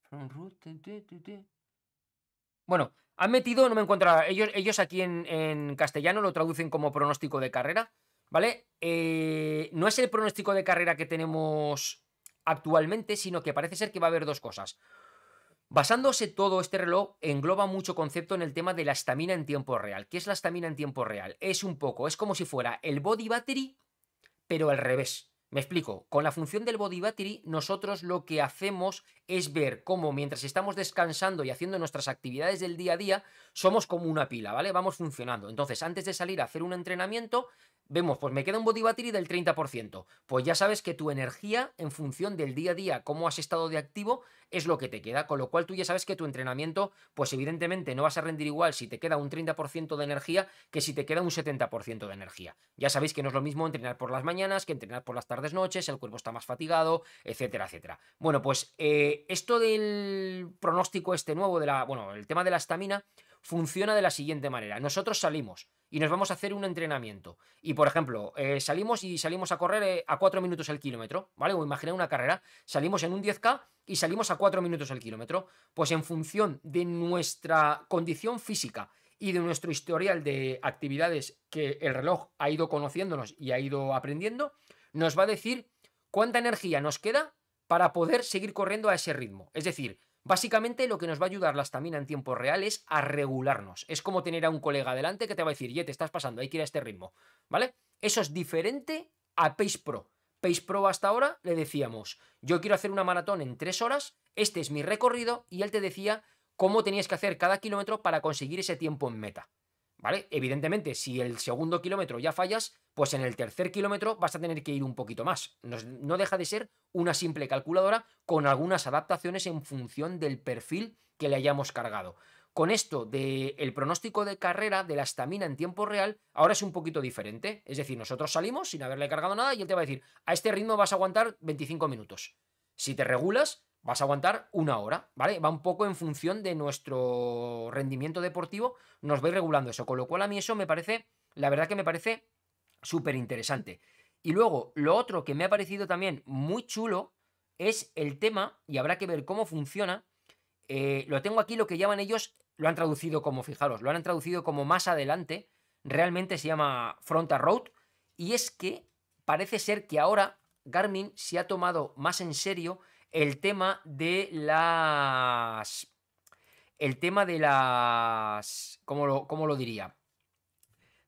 From root, bueno, han metido, no me encuentro. Ellos, ellos aquí en, en castellano lo traducen como pronóstico de carrera, ¿vale? Eh, no es el pronóstico de carrera que tenemos actualmente, sino que parece ser que va a haber dos cosas. Basándose todo este reloj, engloba mucho concepto en el tema de la estamina en tiempo real. ¿Qué es la estamina en tiempo real? Es un poco, es como si fuera el body battery, pero al revés. Me explico, con la función del body battery, nosotros lo que hacemos es ver cómo mientras estamos descansando y haciendo nuestras actividades del día a día, somos como una pila, ¿vale? Vamos funcionando. Entonces, antes de salir a hacer un entrenamiento, vemos, pues me queda un body battery del 30%. Pues ya sabes que tu energía, en función del día a día, cómo has estado de activo, es lo que te queda. Con lo cual tú ya sabes que tu entrenamiento, pues evidentemente no vas a rendir igual si te queda un 30% de energía que si te queda un 70% de energía. Ya sabéis que no es lo mismo entrenar por las mañanas que entrenar por las tardes noches, el cuerpo está más fatigado, etcétera, etcétera. Bueno, pues... Eh, eh, esto del pronóstico este nuevo, de la, bueno, el tema de la estamina, funciona de la siguiente manera. Nosotros salimos y nos vamos a hacer un entrenamiento. Y, por ejemplo, eh, salimos y salimos a correr eh, a 4 minutos el kilómetro, ¿vale? O imaginar una carrera. Salimos en un 10K y salimos a 4 minutos el kilómetro. Pues en función de nuestra condición física y de nuestro historial de actividades que el reloj ha ido conociéndonos y ha ido aprendiendo, nos va a decir cuánta energía nos queda para poder seguir corriendo a ese ritmo. Es decir, básicamente lo que nos va a ayudar la estamina en tiempo real es a regularnos. Es como tener a un colega delante que te va a decir, ye, te estás pasando, hay que ir a este ritmo. ¿Vale? Eso es diferente a Pace Pro. Pace Pro hasta ahora le decíamos, yo quiero hacer una maratón en tres horas, este es mi recorrido, y él te decía cómo tenías que hacer cada kilómetro para conseguir ese tiempo en meta. ¿vale? Evidentemente, si el segundo kilómetro ya fallas, pues en el tercer kilómetro vas a tener que ir un poquito más. No, deja de ser una simple calculadora con algunas adaptaciones en función del perfil que le hayamos cargado. Con esto del el pronóstico de carrera de la estamina en tiempo real, ahora es un poquito diferente. Es decir, nosotros salimos sin haberle cargado nada y él te va a decir, a este ritmo vas a aguantar 25 minutos. Si te regulas, vas a aguantar una hora, ¿vale? Va un poco en función de nuestro rendimiento deportivo, nos vais regulando eso, con lo cual a mí eso me parece, la verdad que me parece súper interesante. Y luego, lo otro que me ha parecido también muy chulo es el tema, y habrá que ver cómo funciona, eh, lo tengo aquí, lo que llaman ellos, lo han traducido como, fijaros, lo han traducido como más adelante, realmente se llama a Road, y es que parece ser que ahora Garmin se ha tomado más en serio el tema de las... El tema de las... ¿Cómo lo, lo diría?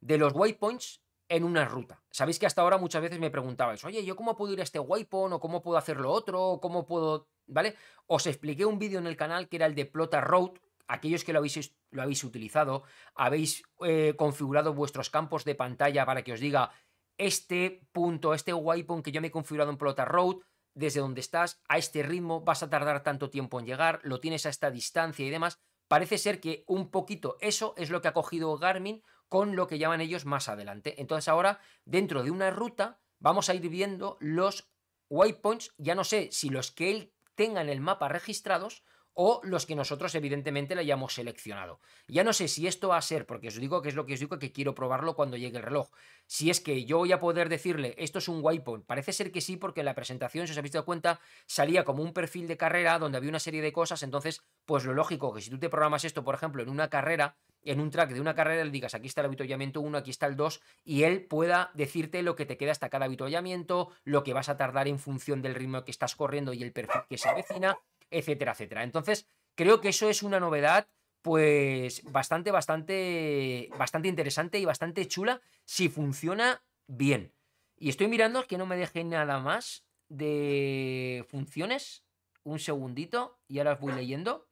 De los waypoints en una ruta. Sabéis que hasta ahora muchas veces me preguntabais, oye, ¿yo cómo puedo ir a este waypoint? ¿O cómo puedo hacer lo otro? ¿O cómo puedo...? ¿Vale? Os expliqué un vídeo en el canal que era el de Plota Road, aquellos que lo habéis, lo habéis utilizado, habéis eh, configurado vuestros campos de pantalla para que os diga este punto, este waypoint que yo me he configurado en Plota Road, desde donde estás, a este ritmo, vas a tardar tanto tiempo en llegar, lo tienes a esta distancia y demás. Parece ser que un poquito eso es lo que ha cogido Garmin con lo que llaman ellos más adelante. Entonces ahora, dentro de una ruta, vamos a ir viendo los waypoints, ya no sé si los que él tenga en el mapa registrados, o los que nosotros evidentemente le hayamos seleccionado. Ya no sé si esto va a ser, porque os digo que es lo que os digo, que quiero probarlo cuando llegue el reloj. Si es que yo voy a poder decirle, esto es un waypoint, parece ser que sí, porque en la presentación, si os habéis dado cuenta, salía como un perfil de carrera donde había una serie de cosas, entonces, pues lo lógico, que si tú te programas esto, por ejemplo, en una carrera, en un track de una carrera le digas aquí está el avituallamiento 1, aquí está el 2 y él pueda decirte lo que te queda hasta cada avituallamiento, lo que vas a tardar en función del ritmo que estás corriendo y el perfil que se avecina etcétera, etcétera. Entonces, creo que eso es una novedad pues bastante, bastante, bastante interesante y bastante chula si funciona bien. Y estoy mirando que no me deje nada más de funciones. Un segundito y ahora os voy leyendo.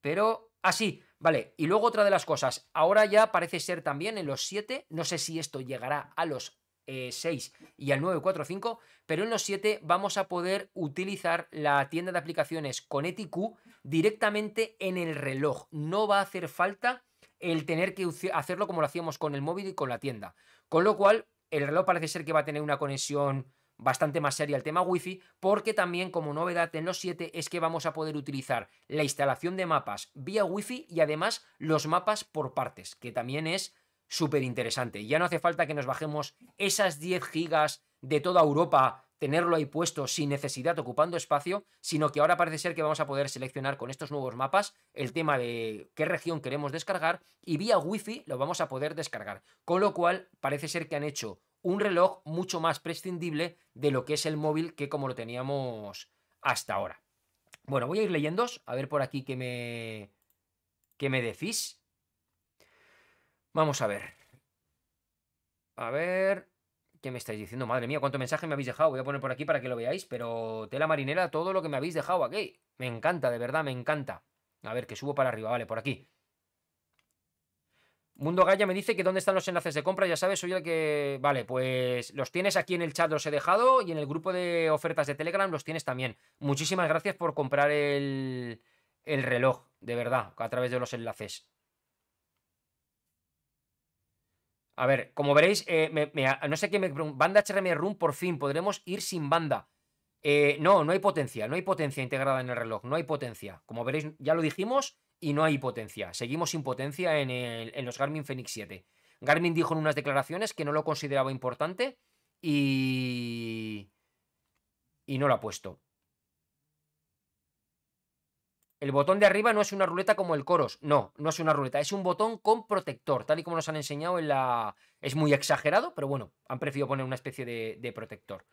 Pero, así, ah, vale. Y luego otra de las cosas. Ahora ya parece ser también en los 7, no sé si esto llegará a los 6 eh, y al 945, pero en los 7 vamos a poder utilizar la tienda de aplicaciones con ETQ directamente en el reloj. No va a hacer falta el tener que hacerlo como lo hacíamos con el móvil y con la tienda. Con lo cual, el reloj parece ser que va a tener una conexión bastante más seria al tema Wi-Fi, porque también como novedad en los 7 es que vamos a poder utilizar la instalación de mapas vía Wi-Fi y además los mapas por partes, que también es súper interesante. Ya no hace falta que nos bajemos esas 10 gigas de toda Europa, tenerlo ahí puesto sin necesidad, ocupando espacio, sino que ahora parece ser que vamos a poder seleccionar con estos nuevos mapas el tema de qué región queremos descargar y vía Wi-Fi lo vamos a poder descargar. Con lo cual, parece ser que han hecho un reloj mucho más prescindible de lo que es el móvil que como lo teníamos hasta ahora. Bueno, voy a ir leyendo, a ver por aquí qué me, qué me decís. Vamos a ver. A ver. ¿Qué me estáis diciendo? Madre mía, cuánto mensaje me habéis dejado. Voy a poner por aquí para que lo veáis, pero tela marinera, todo lo que me habéis dejado aquí. Me encanta, de verdad, me encanta. A ver, que subo para arriba, vale, por aquí. Mundo Gaya me dice que dónde están los enlaces de compra, ya sabes, soy el que... Vale, pues los tienes aquí en el chat, los he dejado, y en el grupo de ofertas de Telegram los tienes también. Muchísimas gracias por comprar el, el reloj, de verdad, a través de los enlaces. A ver, como veréis, eh, no sé qué me Banda HRM Room, por fin, podremos ir sin banda. Eh, no, no hay potencia, no hay potencia integrada en el reloj, no hay potencia. Como veréis, ya lo dijimos y no hay potencia. Seguimos sin potencia en, los Garmin Fenix 7. Garmin dijo en unas declaraciones que no lo consideraba importante y... Y no lo ha puesto. El botón de arriba no es una ruleta como el Coros, no, no es una ruleta, es un botón con protector, tal y como nos han enseñado en la... Es muy exagerado, pero bueno, han preferido poner una especie de, protector.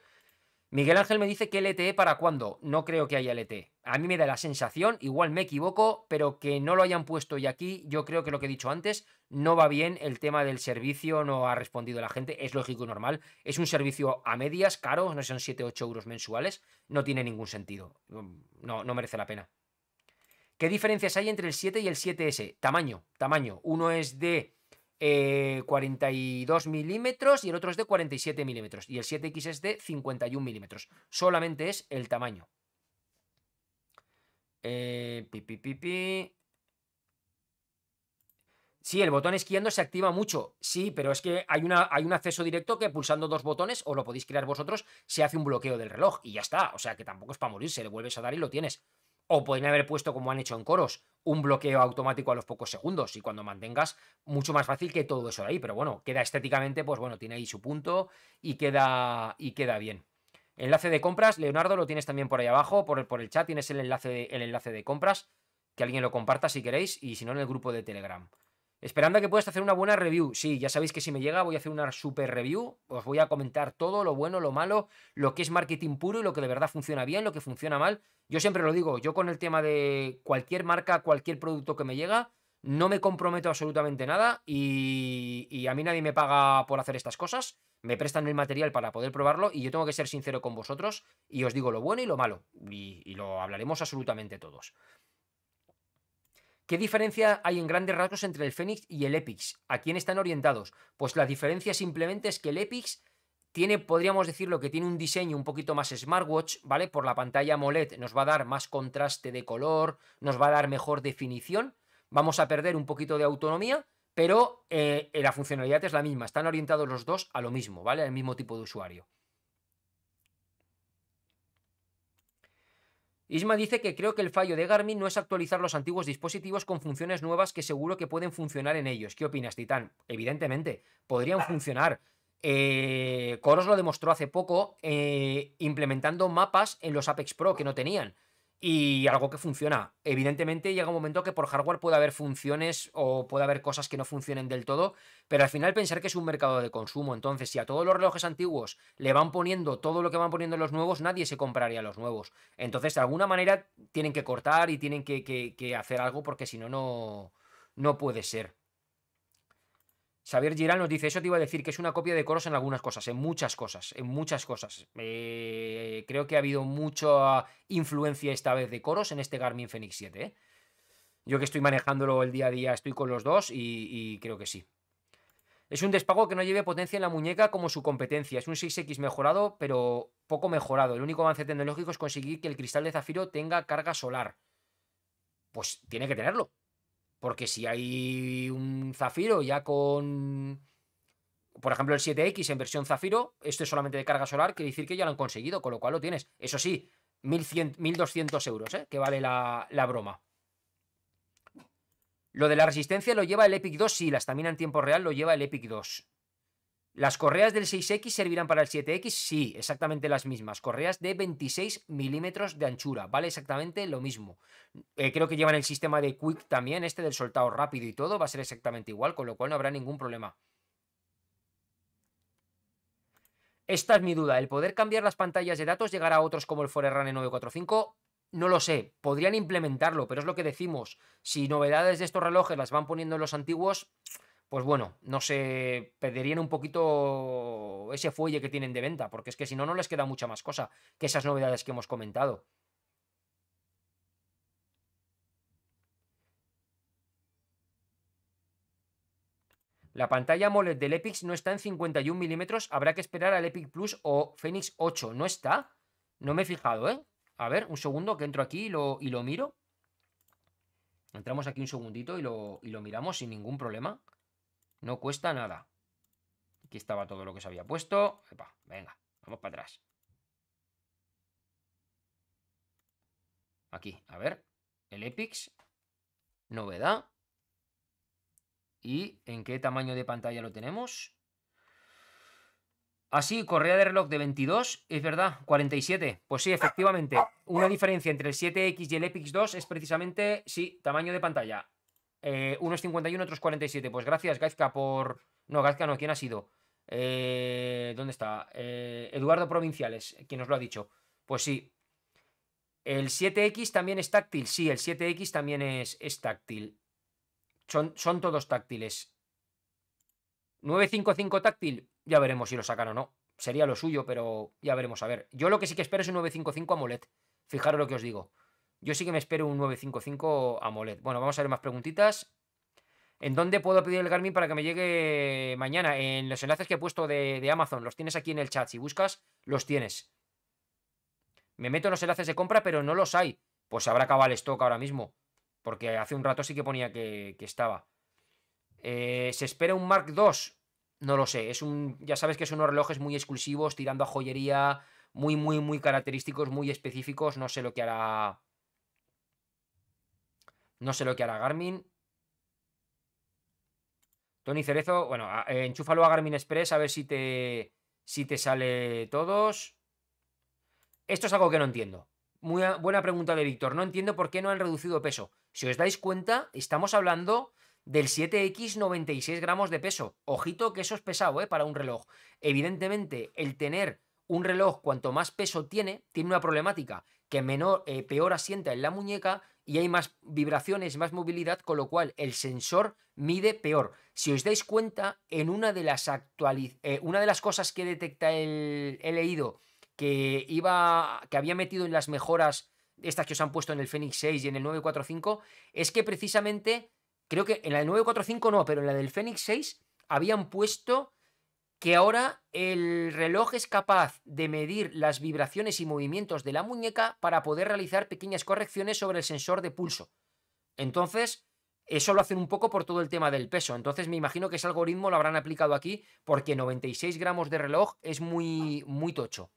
Miguel Ángel me dice que LTE e para cuándo. No creo que haya LTE. E. A mí me da la sensación, igual me equivoco, pero que no lo hayan puesto y aquí yo creo que lo que he dicho antes no va bien el tema del servicio, no ha respondido la gente, es lógico y normal. Es un servicio a medias, caro, no son 7-8 euros mensuales, no tiene ningún sentido, no, no merece la pena. ¿Qué diferencias hay entre el 7 y el 7S? Tamaño, tamaño. Uno es de 42 eh, milímetros y el otro es de 47 milímetros. Y el 7X es de 51 milímetros. Solamente es el tamaño. Eh, Sí, el botón esquiando se activa mucho. Sí, pero es que hay, una, hay un acceso directo que pulsando dos botones, o lo podéis crear vosotros, se hace un bloqueo del reloj y ya está. O sea que tampoco es para se le vuelves a dar y lo tienes. O podrían haber puesto, como han hecho en coros, un bloqueo automático a los pocos segundos y cuando mantengas, mucho más fácil que todo eso de ahí. Pero bueno, queda estéticamente, pues bueno, tiene ahí su punto y queda, y queda bien. Enlace de compras, Leonardo, lo tienes también por ahí abajo, por el, por el chat, tienes el enlace, el enlace de compras, que alguien lo comparta si queréis, y si no en el grupo de Telegram. Esperando a que puedas hacer una buena review. Sí, ya sabéis que si me llega voy a hacer una super review. Os voy a comentar todo, lo bueno, lo malo, lo que es marketing puro y lo que de verdad funciona bien, lo que funciona mal. Yo siempre lo digo, yo con el tema de cualquier marca, cualquier producto que me llega, no me comprometo absolutamente nada y, a mí nadie me paga por hacer estas cosas. Me prestan el material para poder probarlo y yo tengo que ser sincero con vosotros y os digo lo bueno y lo malo. y lo hablaremos absolutamente todos. ¿Qué diferencia hay en grandes rasgos entre el Fénix y el Epix? ¿A quién están orientados? Pues la diferencia simplemente es que el Epix tiene, podríamos decirlo, que tiene un diseño un poquito más smartwatch, ¿vale? Por la pantalla AMOLED nos va a dar más contraste de color, nos va a dar mejor definición, vamos a perder un poquito de autonomía, pero eh, la funcionalidad es la misma, están orientados los dos a lo mismo, ¿vale? Al mismo tipo de usuario. Isma dice que creo que el fallo de Garmin no es actualizar los antiguos dispositivos con funciones nuevas que seguro que pueden funcionar en ellos. ¿Qué opinas, Titán? Evidentemente, podrían ah. funcionar. Eh, Coros lo demostró hace poco eh, implementando mapas en los Apex Pro que no tenían y algo que funciona. Evidentemente llega un momento que por hardware puede haber funciones o puede haber cosas que no funcionen del todo, pero al final pensar que es un mercado de consumo, entonces si a todos los relojes antiguos le van poniendo todo lo que van poniendo los nuevos, nadie se compraría los nuevos. Entonces de alguna manera tienen que cortar y tienen que, hacer algo porque si no, no puede ser. Xavier Giral nos dice, eso te iba a decir, que es una copia de Coros en algunas cosas, en muchas cosas, en muchas cosas. Eh, creo que ha habido mucha influencia esta vez de Coros en este Garmin Fenix 7. ¿eh? Yo que estoy manejándolo el día a día, estoy con los dos y creo que sí. Es un despago que no lleve potencia en la muñeca como su competencia. Es un 6X mejorado, pero poco mejorado. El único avance tecnológico es conseguir que el cristal de zafiro tenga carga solar. Pues tiene que tenerlo. Porque si hay un Zafiro ya con, por ejemplo, el 7X en versión Zafiro, esto es solamente de carga solar, quiere decir que ya lo han conseguido, con lo cual lo tienes. Eso sí, 1100, 1200 euros, ¿eh? que vale la, la broma. Lo de la resistencia lo lleva el Epic 2, sí, la estamina en tiempo real lo lleva el Epic 2. ¿Las correas del 6X servirán para el 7X? Sí, exactamente las mismas. Correas de 26 milímetros de anchura, vale exactamente lo mismo. Eh, creo que llevan el sistema de Quick también, este del soltado rápido y todo, va a ser exactamente igual, con lo cual no habrá ningún problema. Esta es mi duda. ¿El poder cambiar las pantallas de datos llegará a otros como el Forerunner 945? No lo sé. Podrían implementarlo, pero es lo que decimos. Si novedades de estos relojes las van poniendo en los antiguos, pues bueno, no sé, perderían un poquito ese fuelle que tienen de venta, porque es que si no, no les queda mucha más cosa que esas novedades que hemos comentado. La pantalla AMOLED del Epix no está en 51 milímetros. Habrá que esperar al Epic Plus o Phoenix 8. ¿No está? No me he fijado, ¿eh? A ver, un segundo que entro aquí y lo, miro. Entramos aquí un segundito y lo miramos sin ningún problema. No cuesta nada. Aquí estaba todo lo que se había puesto. venga, vamos para atrás. Aquí, a ver. El Epix. Novedad. ¿Y en qué tamaño de pantalla lo tenemos? Así, ah, correa de reloj de 22, es verdad, 47. Pues sí, efectivamente. Una diferencia entre el 7X y el Epix 2 es precisamente, sí, tamaño de pantalla. Eh, unos 51, otros 47. Pues gracias, Gaizka, por. No, Gaizka no, ¿quién ha sido? Eh, ¿Dónde está? Eh, Eduardo Provinciales, quien nos lo ha dicho. Pues sí. El 7X también es táctil. Sí, el 7X también es, táctil. Son, son todos táctiles. 955 táctil. Ya veremos si lo sacan o no. Sería lo suyo, pero ya veremos. A ver. Yo lo que sí que espero es un 955 AMOLED. Fijaros lo que os digo. Yo sí que me espero un 955 AMOLED. Bueno, vamos a ver más preguntitas. ¿En dónde puedo pedir el Garmin para que me llegue mañana? En los enlaces que he puesto de, Amazon. Los tienes aquí en el chat. Si buscas, los tienes. Me meto en los enlaces de compra, pero no los hay. Pues habrá acabado el stock ahora mismo. Porque hace un rato sí que ponía que, estaba. Eh, ¿Se espera un Mark II? No lo sé. Es un, ya sabes que son unos relojes muy exclusivos, tirando a joyería, muy, muy, muy característicos, muy específicos. No sé lo que hará no sé lo que hará Garmin. Tony Cerezo, bueno, eh, enchúfalo a Garmin Express a ver si te, si te sale todos. Esto es algo que no entiendo. Muy buena pregunta de Víctor. No entiendo por qué no han reducido peso. Si os dais cuenta, estamos hablando del 7X 96 gramos de peso. Ojito que eso es pesado ¿eh? para un reloj. Evidentemente, el tener un reloj cuanto más peso tiene, tiene una problemática que menor, eh, peor asienta en la muñeca y hay más vibraciones, más movilidad, con lo cual el sensor mide peor. Si os dais cuenta, en una de las, eh, una de las cosas que detecta el, he leído que, iba, que había metido en las mejoras, estas que os han puesto en el Fenix 6 y en el 945, es que precisamente, creo que en la del 945 no, pero en la del Fenix 6 habían puesto que ahora el reloj es capaz de medir las vibraciones y movimientos de la muñeca para poder realizar pequeñas correcciones sobre el sensor de pulso. Entonces, eso lo hacen un poco por todo el tema del peso. Entonces, me imagino que ese algoritmo lo habrán aplicado aquí porque 96 gramos de reloj es muy, muy tocho.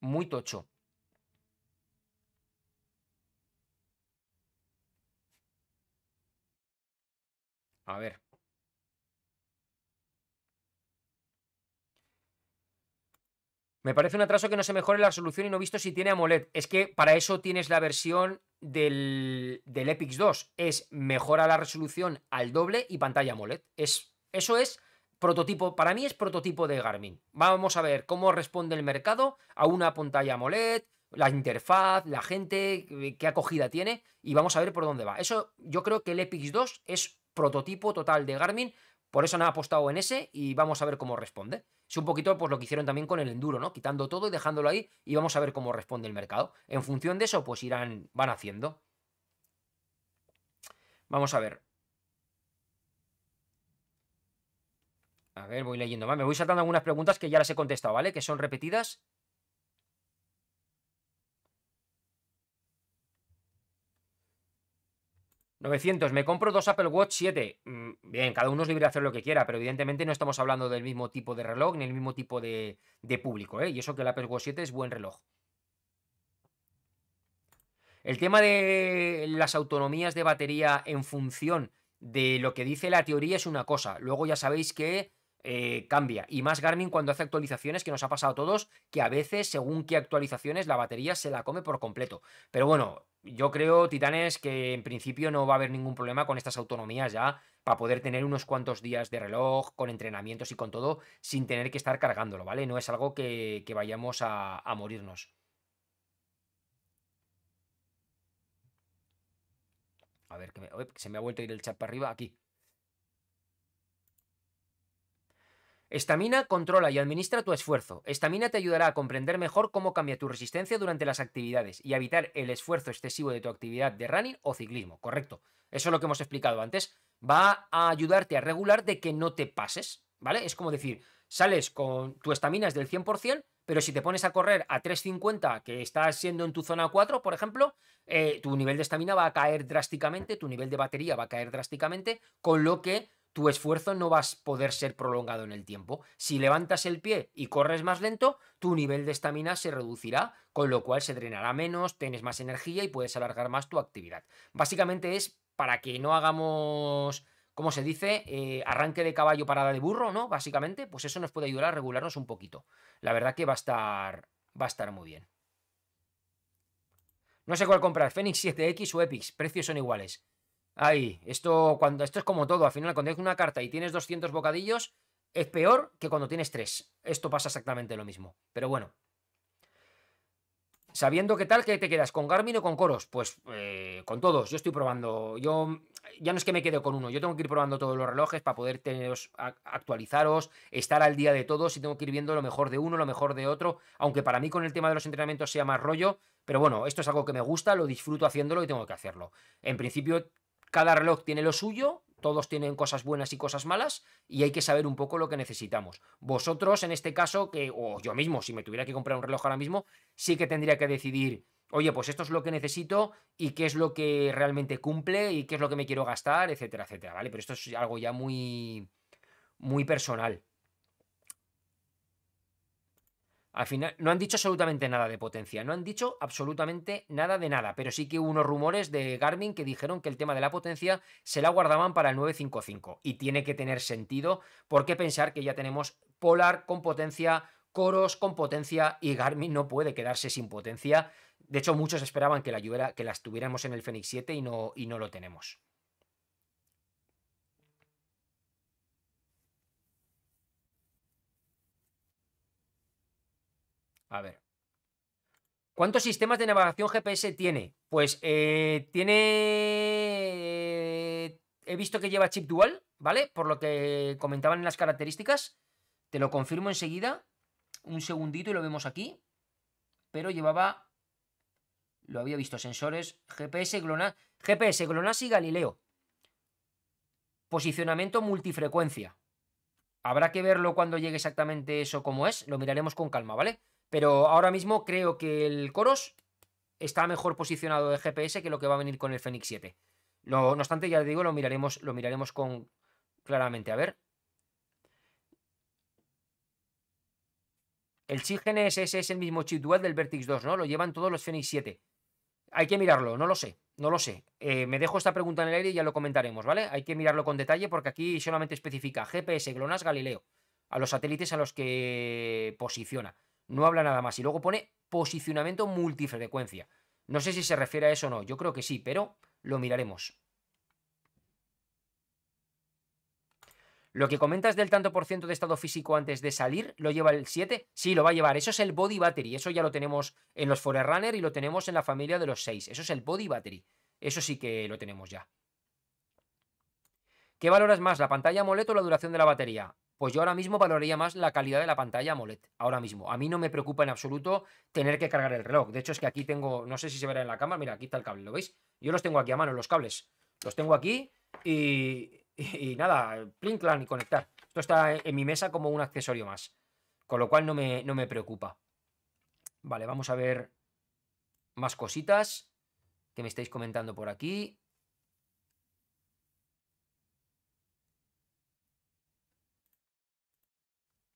Muy tocho. A ver. Me parece un atraso que no se mejore la resolución y no he visto si tiene AMOLED. Es que para eso tienes la versión del, del Epix 2. Es mejora la resolución al doble y pantalla AMOLED. Es, eso es prototipo, para mí es prototipo de Garmin. Vamos a ver cómo responde el mercado a una pantalla AMOLED, la interfaz, la gente, eh, qué acogida tiene y vamos a ver por dónde va. Eso yo creo que el Epix 2 es prototipo total de Garmin, por eso han apostado en ese y vamos a ver cómo responde. Es un poquito pues, lo que hicieron también con el enduro, ¿no? Quitando todo y dejándolo ahí y vamos a ver cómo responde el mercado. En función de eso, pues irán, van haciendo. Vamos a ver. A ver, voy leyendo. Me voy saltando algunas preguntas que ya las he contestado, ¿vale? Que son repetidas. 900, me compro dos Apple Watch 7. Mm, bien, cada uno es libre de hacer lo que quiera, pero evidentemente no estamos hablando del mismo tipo de reloj ni el mismo tipo de, público, ¿eh? Y eso que el Apple Watch 7 es buen reloj. El tema de las autonomías de batería en función de lo que dice la teoría es una cosa. Luego ya sabéis que eh, cambia. Y más Garmin cuando hace actualizaciones, que nos ha pasado a todos, que a veces, según qué actualizaciones, la batería se la come por completo. Pero bueno, yo creo, Titanes, que en principio no va a haber ningún problema con estas autonomías ya para poder tener unos cuantos días de reloj, con entrenamientos y con todo, sin tener que estar cargándolo, ¿vale? No es algo que, vayamos a, morirnos. A ver, se me ha vuelto a ir el chat para arriba. Aquí. Estamina controla y administra tu esfuerzo. Estamina te ayudará a comprender mejor cómo cambia tu resistencia durante las actividades y evitar el esfuerzo excesivo de tu actividad de running o ciclismo, correcto. Eso es lo que hemos explicado antes. Va a ayudarte a regular de que no te pases, ¿vale? Es como decir, sales con tu estamina es del 100%, pero si te pones a correr a 3.50, que estás siendo en tu zona 4, por ejemplo, eh, tu nivel de estamina va a caer drásticamente, tu nivel de batería va a caer drásticamente, con lo que tu esfuerzo no va a poder ser prolongado en el tiempo. Si levantas el pie y corres más lento, tu nivel de estamina se reducirá, con lo cual se drenará menos, tienes más energía y puedes alargar más tu actividad. Básicamente es para que no hagamos... ¿cómo se dice? Eh, arranque de caballo, parada de burro, ¿no? Básicamente, pues eso nos puede ayudar a regularnos un poquito. La verdad que va a estar, va a estar muy bien. No sé cuál comprar, Fenix 7X o Epix, precios son iguales. Ay, esto, cuando, esto es como todo. Al final, cuando tienes una carta y tienes 200 bocadillos, es peor que cuando tienes 3. Esto pasa exactamente lo mismo. Pero bueno. Sabiendo qué tal, que te quedas? ¿Con Garmin o con Coros? Pues eh, con todos. Yo estoy probando. Yo ya no es que me quede con uno. Yo tengo que ir probando todos los relojes para poder teneros, actualizaros, estar al día de todos y tengo que ir viendo lo mejor de uno, lo mejor de otro. Aunque para mí con el tema de los entrenamientos sea más rollo. Pero bueno, esto es algo que me gusta, lo disfruto haciéndolo y tengo que hacerlo. En principio cada reloj tiene lo suyo, todos tienen cosas buenas y cosas malas, y hay que saber un poco lo que necesitamos. Vosotros, en este caso, que, o yo mismo, si me tuviera que comprar un reloj ahora mismo, sí que tendría que decidir, oye, pues esto es lo que necesito y qué es lo que realmente cumple y qué es lo que me quiero gastar, etcétera, etcétera, ¿vale? Pero esto es algo ya muy, muy personal. Al final, no han dicho absolutamente nada de potencia, no han dicho absolutamente nada de nada, pero sí que hubo unos rumores de Garmin que dijeron que el tema de la potencia se la guardaban para el 955 y tiene que tener sentido porque pensar que ya tenemos Polar con potencia, Coros con potencia y Garmin no puede quedarse sin potencia. De hecho, muchos esperaban que la, tuviéramos en el Fenix 7 y no lo tenemos. A ver. ¿Cuántos sistemas de navegación GPS tiene? Pues eh, tiene... Eh, he visto que lleva chip dual, ¿vale? Por lo que comentaban en las características. Te lo confirmo enseguida. Un segundito y lo vemos aquí. Pero llevaba... Lo había visto, sensores, GPS, GLONASS, GPS, GLONASS y Galileo. Posicionamiento multifrecuencia. Habrá que verlo cuando llegue exactamente eso como es. Lo miraremos con calma, ¿vale? Pero ahora mismo creo que el Coros está mejor posicionado de GPS que lo que va a venir con el Fenix 7. no obstante, ya digo, lo miraremos, lo miraremos con claramente. A ver. El chip ese es el mismo chip dual del Vertix 2, ¿no? Lo llevan todos los Fenix 7. Hay que mirarlo, no lo sé, no lo sé. Eh, me dejo esta pregunta en el aire y ya lo comentaremos, ¿vale? Hay que mirarlo con detalle porque aquí solamente especifica GPS, GLONASS, Galileo, a los satélites a los que posiciona no habla nada más. Y luego pone posicionamiento multifrecuencia. No sé si se refiere a eso o no, yo creo que sí, pero lo miraremos. Lo que comentas del tanto por ciento de estado físico antes de salir, ¿lo lleva el 7? Sí, lo va a llevar. Eso es el body battery. Eso ya lo tenemos en los Forerunner y lo tenemos en la familia de los 6. Eso es el body battery. Eso sí que lo tenemos ya. ¿Qué valoras más, la pantalla AMOLED o la duración de la batería? pues yo ahora mismo valoraría más la calidad de la pantalla AMOLED, ahora mismo. A mí no me preocupa en absoluto tener que cargar el reloj. De hecho, es que aquí tengo, no sé si se verá en la cámara, mira, aquí está el cable, ¿lo veis? Yo los tengo aquí a mano, los cables. Los tengo aquí y, nada, plin, clan y conectar. Esto está en mi mesa como un accesorio más, con lo cual no me, no me preocupa. Vale, vamos a ver más cositas que me estáis comentando por aquí.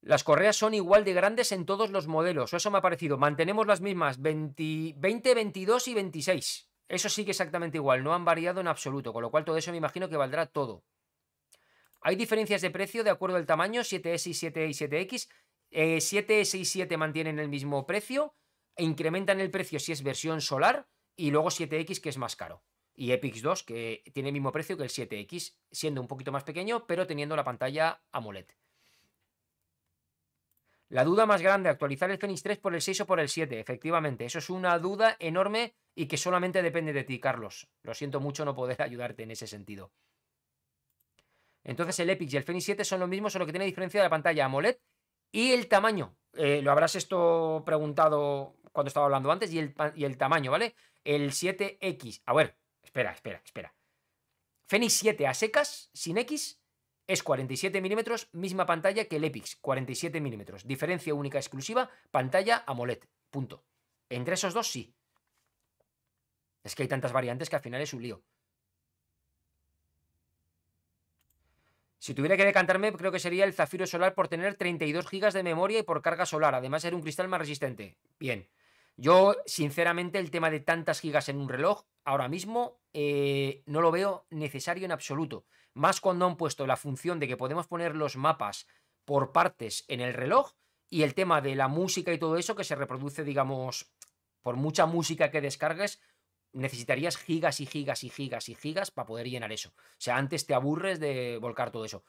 Las correas son igual de grandes en todos los modelos, eso me ha parecido. Mantenemos las mismas 20, 22 y 26. Eso sigue exactamente igual, no han variado en absoluto, con lo cual todo eso me imagino que valdrá todo. Hay diferencias de precio de acuerdo al tamaño, 7S y 7 7X. 7S y 7 eh, mantienen el mismo precio, e incrementan el precio si es versión solar, y luego 7X que es más caro. Y Epix 2 que tiene el mismo precio que el 7X, siendo un poquito más pequeño, pero teniendo la pantalla AMOLED. La duda más grande, actualizar el Fenix 3 por el 6 o por el 7, efectivamente. Eso es una duda enorme y que solamente depende de ti, Carlos. Lo siento mucho no poder <laughs> ayudarte en ese sentido. Entonces el Epic y el Fenix 7 son lo mismo, solo que tiene diferencia de la pantalla AMOLED y el tamaño. Eh, lo habrás esto preguntado cuando estaba hablando antes y el, y el tamaño, ¿vale? El 7X. A ver, espera, espera, espera. Fenix 7 a secas, sin X, es 47 mm misma pantalla que el Epix, 47 mm Diferencia única exclusiva, pantalla AMOLED. Punto. Entre esos dos sí. Es que hay tantas variantes que al final es un lío. Si tuviera que decantarme, creo que sería el Zafiro Solar por tener 32 GB de memoria y por carga solar. Además, era un cristal más resistente. Bien. Yo, sinceramente, el tema de tantas gigas en un reloj, ahora mismo, eh, no lo veo necesario en absoluto. Más cuando han puesto la función de que podemos poner los mapas por partes en el reloj y el tema de la música y todo eso que se reproduce, digamos, por mucha música que descargues, necesitarías gigas y gigas y gigas y gigas para poder llenar eso. O sea, antes te aburres de volcar todo eso.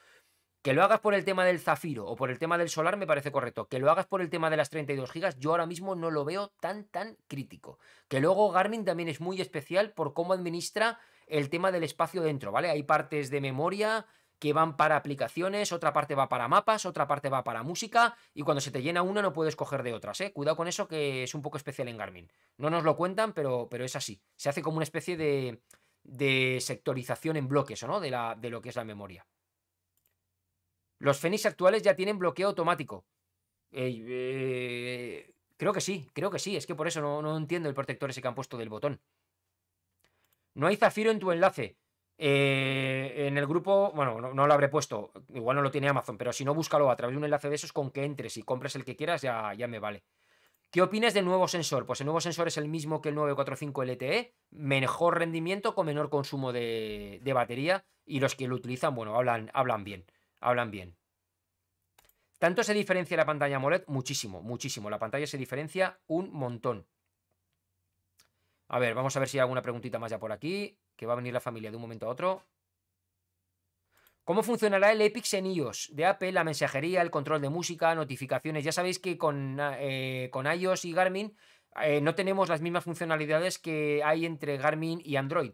Que lo hagas por el tema del zafiro o por el tema del solar me parece correcto. Que lo hagas por el tema de las 32 gigas, yo ahora mismo no lo veo tan, tan crítico. Que luego Garmin también es muy especial por cómo administra el tema del espacio dentro, ¿vale? Hay partes de memoria que van para aplicaciones, otra parte va para mapas, otra parte va para música, y cuando se te llena una no puedes coger de otras, ¿eh? Cuidado con eso que es un poco especial en Garmin. No nos lo cuentan, pero, pero es así. Se hace como una especie de, de sectorización en bloques, ¿o no? De, la, de lo que es la memoria. Los Fenix actuales ya tienen bloqueo automático. Eh, creo que sí, creo que sí. Es que por eso no, entiendo el protector ese que han puesto del botón. No hay zafiro en tu enlace. Eh, en el grupo, bueno, no, lo habré puesto. Igual no lo tiene Amazon, pero si no, búscalo a través de un enlace de esos con que entres y compres el que quieras, ya, ya me vale. ¿Qué opinas del nuevo sensor? Pues el nuevo sensor es el mismo que el 945 LTE, mejor rendimiento con menor consumo de, de batería y los que lo utilizan, bueno, hablan, hablan bien hablan bien. ¿Tanto se diferencia la pantalla AMOLED? Muchísimo, muchísimo. La pantalla se diferencia un montón. A ver, vamos a ver si hay alguna preguntita más ya por aquí, que va a venir la familia de un momento a otro. ¿Cómo funcionará el Epix en iOS? De Apple, la mensajería, el control de música, notificaciones. Ya sabéis que con, eh, iOS y Garmin eh, no tenemos las mismas funcionalidades que hay entre Garmin y Android.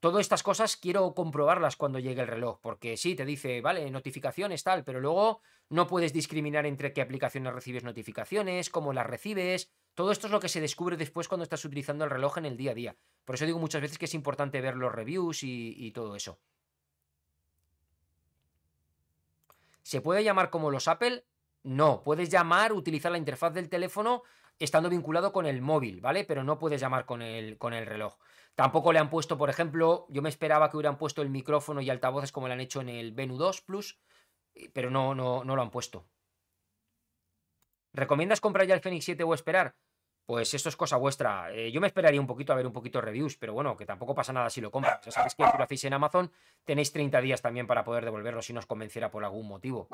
Todas estas cosas quiero comprobarlas cuando llegue el reloj, porque sí, te dice, vale, notificaciones tal, pero luego no puedes discriminar entre qué aplicaciones recibes notificaciones, cómo las recibes. Todo esto es lo que se descubre después cuando estás utilizando el reloj en el día a día. Por eso digo muchas veces que es importante ver los reviews y, todo eso. ¿Se puede llamar como los Apple? No, puedes llamar, utilizar la interfaz del teléfono estando vinculado con el móvil, ¿vale? Pero no puedes llamar con el, con el reloj. Tampoco le han puesto, por ejemplo, yo me esperaba que hubieran puesto el micrófono y altavoces como lo han hecho en el Venu 2 Plus, eh, pero no, no, no lo han puesto. ¿Recomiendas comprar ya el Fenix 7 o esperar? Pues esto es cosa vuestra. Eh, yo me esperaría un poquito a ver un poquito reviews, pero bueno, que tampoco pasa nada si lo compras. Ya sabéis que lo hacéis en Amazon, tenéis 30 días también para poder devolverlo si no os convenciera por algún motivo.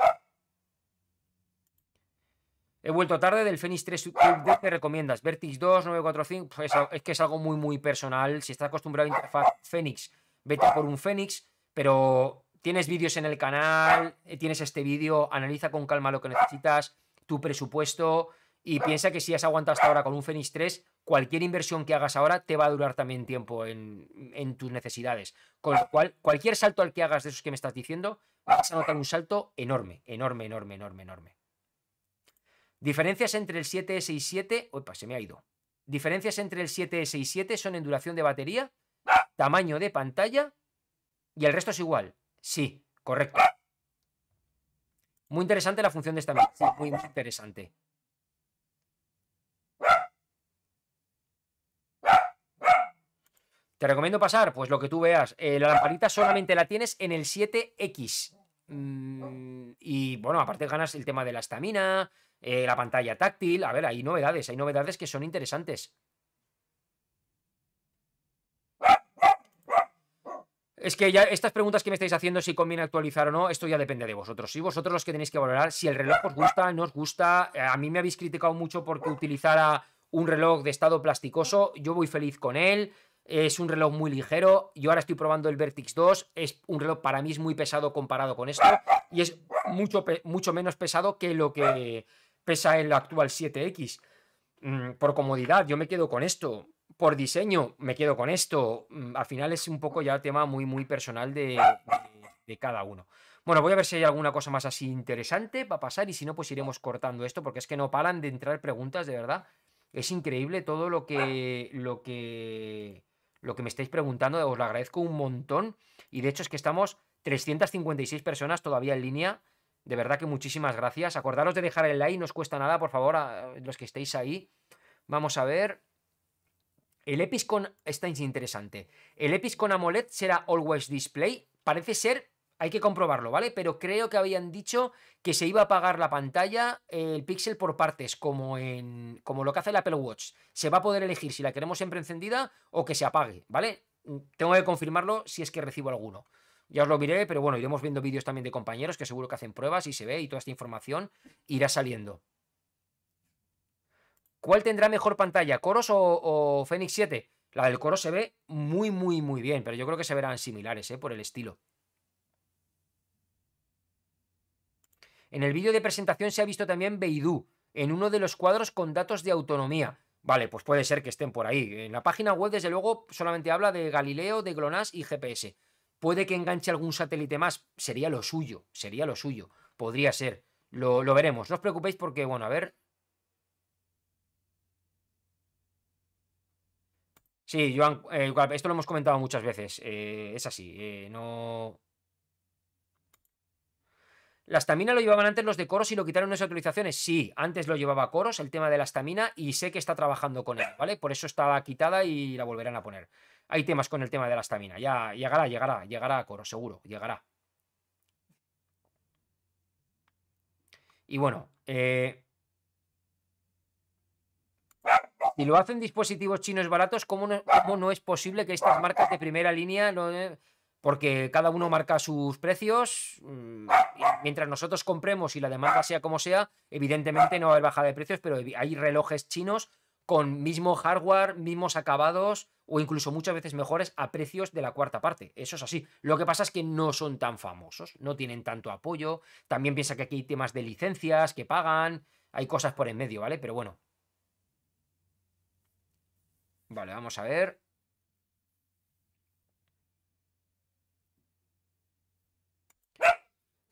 He vuelto tarde del Fenix 3 ¿Qué te recomiendas? Vertix 2, 945. Pues es, que es algo muy, muy personal. Si estás acostumbrado a interfaz Fenix, vete por un Fenix. Pero tienes vídeos en el canal, eh, tienes este vídeo, analiza con calma lo que necesitas, tu presupuesto. Y piensa que si has aguantado hasta ahora con un Fenix 3, cualquier inversión que hagas ahora te va a durar también tiempo en, tus necesidades. Con cual, cualquier salto al que hagas de esos que me estás diciendo, vas a notar un salto enorme, enorme, enorme, enorme, enorme. Diferencias entre el 7S y 7... Opa, pues se me ha ido. Diferencias entre el 7S y 7 son en duración de batería, tamaño de pantalla y el resto es igual. Sí, correcto. Muy interesante la función de esta Sí, muy interesante. ¿Te recomiendo pasar? Pues lo que tú veas. Eh, la lamparita solamente la tienes en el 7X. Mm, y bueno, aparte ganas el tema de la estamina, eh, la pantalla táctil, a ver, hay novedades, hay novedades que son interesantes. Es que ya estas preguntas que me estáis haciendo, si conviene actualizar o no, esto ya depende de vosotros. Si vosotros los que tenéis que valorar, si el reloj os gusta, no os gusta. Eh, a mí me habéis criticado mucho porque utilizara un reloj de estado plasticoso. Yo voy feliz con él. Es un reloj muy ligero. Yo ahora estoy probando el Vertix 2. Es un reloj para mí es muy pesado comparado con esto. Y es mucho, mucho menos pesado que lo que pesa el actual 7X. Mm, por comodidad, yo me quedo con esto. Por diseño, me quedo con esto. Mm, al final es un poco ya tema muy, muy personal de, cada uno. Bueno, voy a ver si hay alguna cosa más así interesante para pasar y si no, pues iremos cortando esto porque es que no paran de entrar preguntas, de verdad. Es increíble todo lo que, lo que, lo que me estáis preguntando. Os lo agradezco un montón. Y de hecho es que estamos 356 personas todavía en línea. De verdad que muchísimas gracias. Acordaros de dejar el like, no os cuesta nada, por favor, a los que estéis ahí. Vamos a ver. El Epis con... Esta es interesante. El Epis con AMOLED será Always Display. Parece ser... Hay que comprobarlo, ¿vale? Pero creo que habían dicho que se iba a apagar la pantalla, eh, el píxel por partes, como en como lo que hace el Apple Watch. Se va a poder elegir si la queremos siempre encendida o que se apague, ¿vale? Mm, tengo que confirmarlo si es que recibo alguno. Ya os lo miré, pero bueno, iremos viendo vídeos también de compañeros que seguro que hacen pruebas y se ve y toda esta información irá saliendo. ¿Cuál tendrá mejor pantalla, Coros o, Fenix 7? La del Coros se ve muy, muy, muy bien, pero yo creo que se verán similares, ¿eh? por el estilo. En el vídeo de presentación se ha visto también Beidou, en uno de los cuadros con datos de autonomía. Vale, pues puede ser que estén por ahí. En la página web, desde luego, solamente habla de Galileo, de GLONASS y GPS. Puede que enganche algún satélite más, sería lo suyo, sería lo suyo, podría ser. Lo, veremos, no os preocupéis porque, bueno, a ver. Sí, Joan, eh, esto lo hemos comentado muchas veces, eh, es así, eh, no... La estamina lo llevaban antes los de Coros y lo quitaron esas actualizaciones. Sí, antes lo llevaba Coros, el tema de la estamina, y sé que está trabajando con él, ¿vale? Por eso estaba quitada y la volverán a poner hay temas con el tema de la estamina. Ya llegará, llegará, llegará a coro, seguro, llegará. Y bueno, eh, si lo hacen dispositivos chinos baratos, ¿cómo no, es posible que estas marcas de primera línea, eh? porque cada uno marca sus precios, mm, mientras nosotros compremos y la demanda sea como sea, evidentemente no va a haber bajada de precios, pero hay relojes chinos con mismo hardware, mismos acabados o incluso muchas veces mejores a precios de la cuarta parte. Eso es así. Lo que pasa es que no son tan famosos, no tienen tanto apoyo. También piensa que aquí hay temas de licencias que pagan, hay cosas por en medio, ¿vale? Pero bueno. Vale, vamos a ver.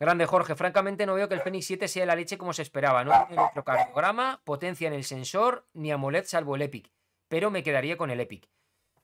Grande Jorge, francamente no veo que el Fenix 7 sea la leche como se esperaba. No tiene electrocardiograma, potencia en el sensor, ni AMOLED salvo el Epic. Pero me quedaría con el Epic.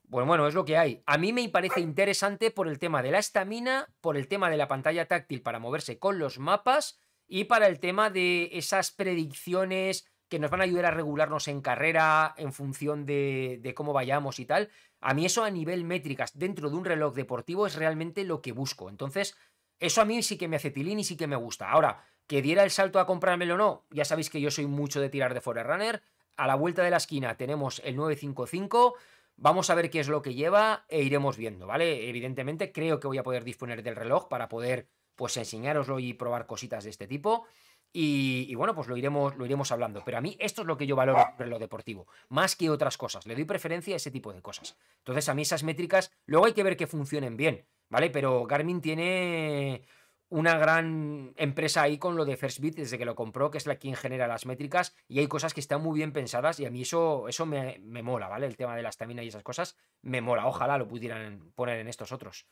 Bueno, bueno, es lo que hay. A mí me parece interesante por el tema de la estamina, por el tema de la pantalla táctil para moverse con los mapas y para el tema de esas predicciones que nos van a ayudar a regularnos en carrera en función de, de, cómo vayamos y tal. A mí eso a nivel métricas dentro de un reloj deportivo es realmente lo que busco. Entonces, eso a mí sí que me hace tilín y sí que me gusta. Ahora, que diera el salto a comprármelo o no, ya sabéis que yo soy mucho de tirar de Forerunner. A la vuelta de la esquina tenemos el 955. Vamos a ver qué es lo que lleva e iremos viendo, ¿vale? Evidentemente creo que voy a poder disponer del reloj para poder pues enseñároslo y probar cositas de este tipo. Y, bueno, pues lo iremos, lo iremos hablando. Pero a mí esto es lo que yo valoro en lo deportivo, más que otras cosas. Le doy preferencia a ese tipo de cosas. Entonces a mí esas métricas, luego hay que ver que funcionen bien. ¿vale? Pero Garmin tiene una gran empresa ahí con lo de Firstbit desde que lo compró, que es la quien genera las métricas, y hay cosas que están muy bien pensadas y a mí eso, eso me, me mola, ¿vale? El tema de la estamina y esas cosas me mola, ojalá lo pudieran poner en estos otros.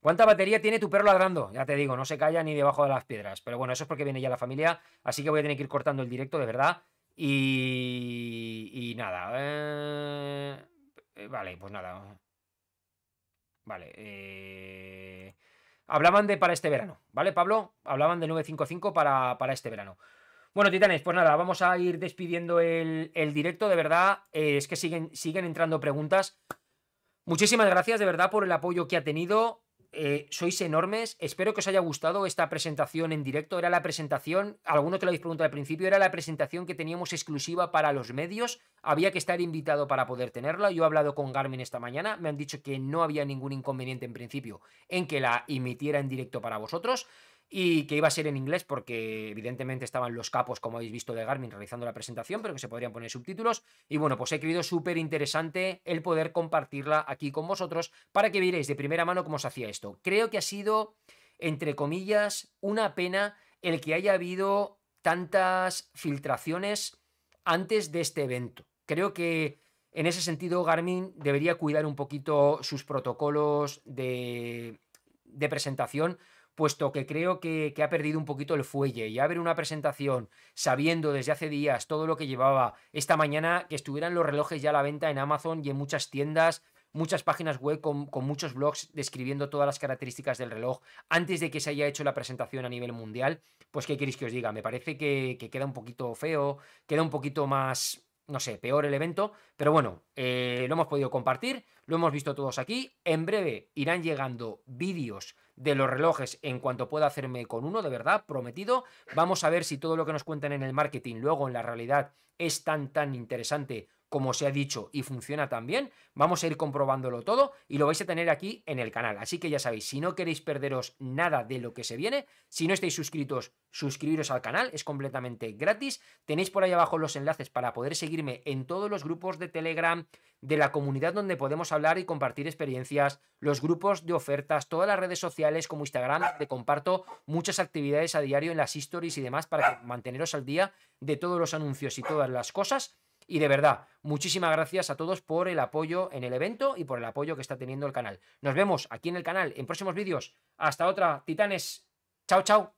¿Cuánta batería tiene tu perro ladrando? Ya te digo, no se calla ni debajo de las piedras, pero bueno, eso es porque viene ya la familia, así que voy a tener que ir cortando el directo, de verdad, y, y nada. Eh... Eh, vale, pues nada. Vale. Eh, hablaban de para este verano, ¿vale, Pablo? Hablaban de 955 para, para este verano. Bueno, titanes, pues nada, vamos a ir despidiendo el, directo, de verdad. Eh, es que siguen, siguen entrando preguntas. Muchísimas gracias, de verdad, por el apoyo que ha tenido. Eh, sois enormes. Espero que os haya gustado esta presentación en directo. Era la presentación, alguno te lo habéis preguntado al principio, era la presentación que teníamos exclusiva para los medios. Había que estar invitado para poder tenerla. Yo he hablado con Garmin esta mañana. Me han dicho que no había ningún inconveniente en principio en que la emitiera en directo para vosotros y que iba a ser en inglés porque evidentemente estaban los capos, como habéis visto, de Garmin realizando la presentación, pero que se podrían poner subtítulos. Y bueno, pues he creído súper interesante el poder compartirla aquí con vosotros para que veáis de primera mano cómo se hacía esto. Creo que ha sido, entre comillas, una pena el que haya habido tantas filtraciones antes de este evento. Creo que en ese sentido Garmin debería cuidar un poquito sus protocolos de, de presentación puesto que creo que, ha perdido un poquito el fuelle. Y haber una presentación sabiendo desde hace días todo lo que llevaba esta mañana, que estuvieran los relojes ya a la venta en Amazon y en muchas tiendas, muchas páginas web con, muchos blogs describiendo todas las características del reloj antes de que se haya hecho la presentación a nivel mundial, pues ¿qué queréis que os diga? Me parece que queda un poquito feo, queda un poquito más no sé, peor el evento, pero bueno, eh, lo hemos podido compartir, lo hemos visto todos aquí. En breve irán llegando vídeos de los relojes en cuanto pueda hacerme con uno, de verdad, prometido. Vamos a ver si todo lo que nos cuentan en el marketing luego en la realidad es tan, tan interesante como se ha dicho, y funciona también. Vamos a ir comprobándolo todo y lo vais a tener aquí en el canal. Así que ya sabéis, si no queréis perderos nada de lo que se viene, si no estáis suscritos, suscribiros al canal, es completamente gratis. Tenéis por ahí abajo los enlaces para poder seguirme en todos los grupos de Telegram, de la comunidad donde podemos hablar y compartir experiencias, los grupos de ofertas, todas las redes sociales como Instagram, te comparto muchas actividades a diario en las stories y demás para manteneros al día de todos los anuncios y todas las cosas. Y de verdad, muchísimas gracias a todos por el apoyo en el evento y por el apoyo que está teniendo el canal. Nos vemos aquí en el canal en próximos vídeos. Hasta otra, titanes. Chao, chao.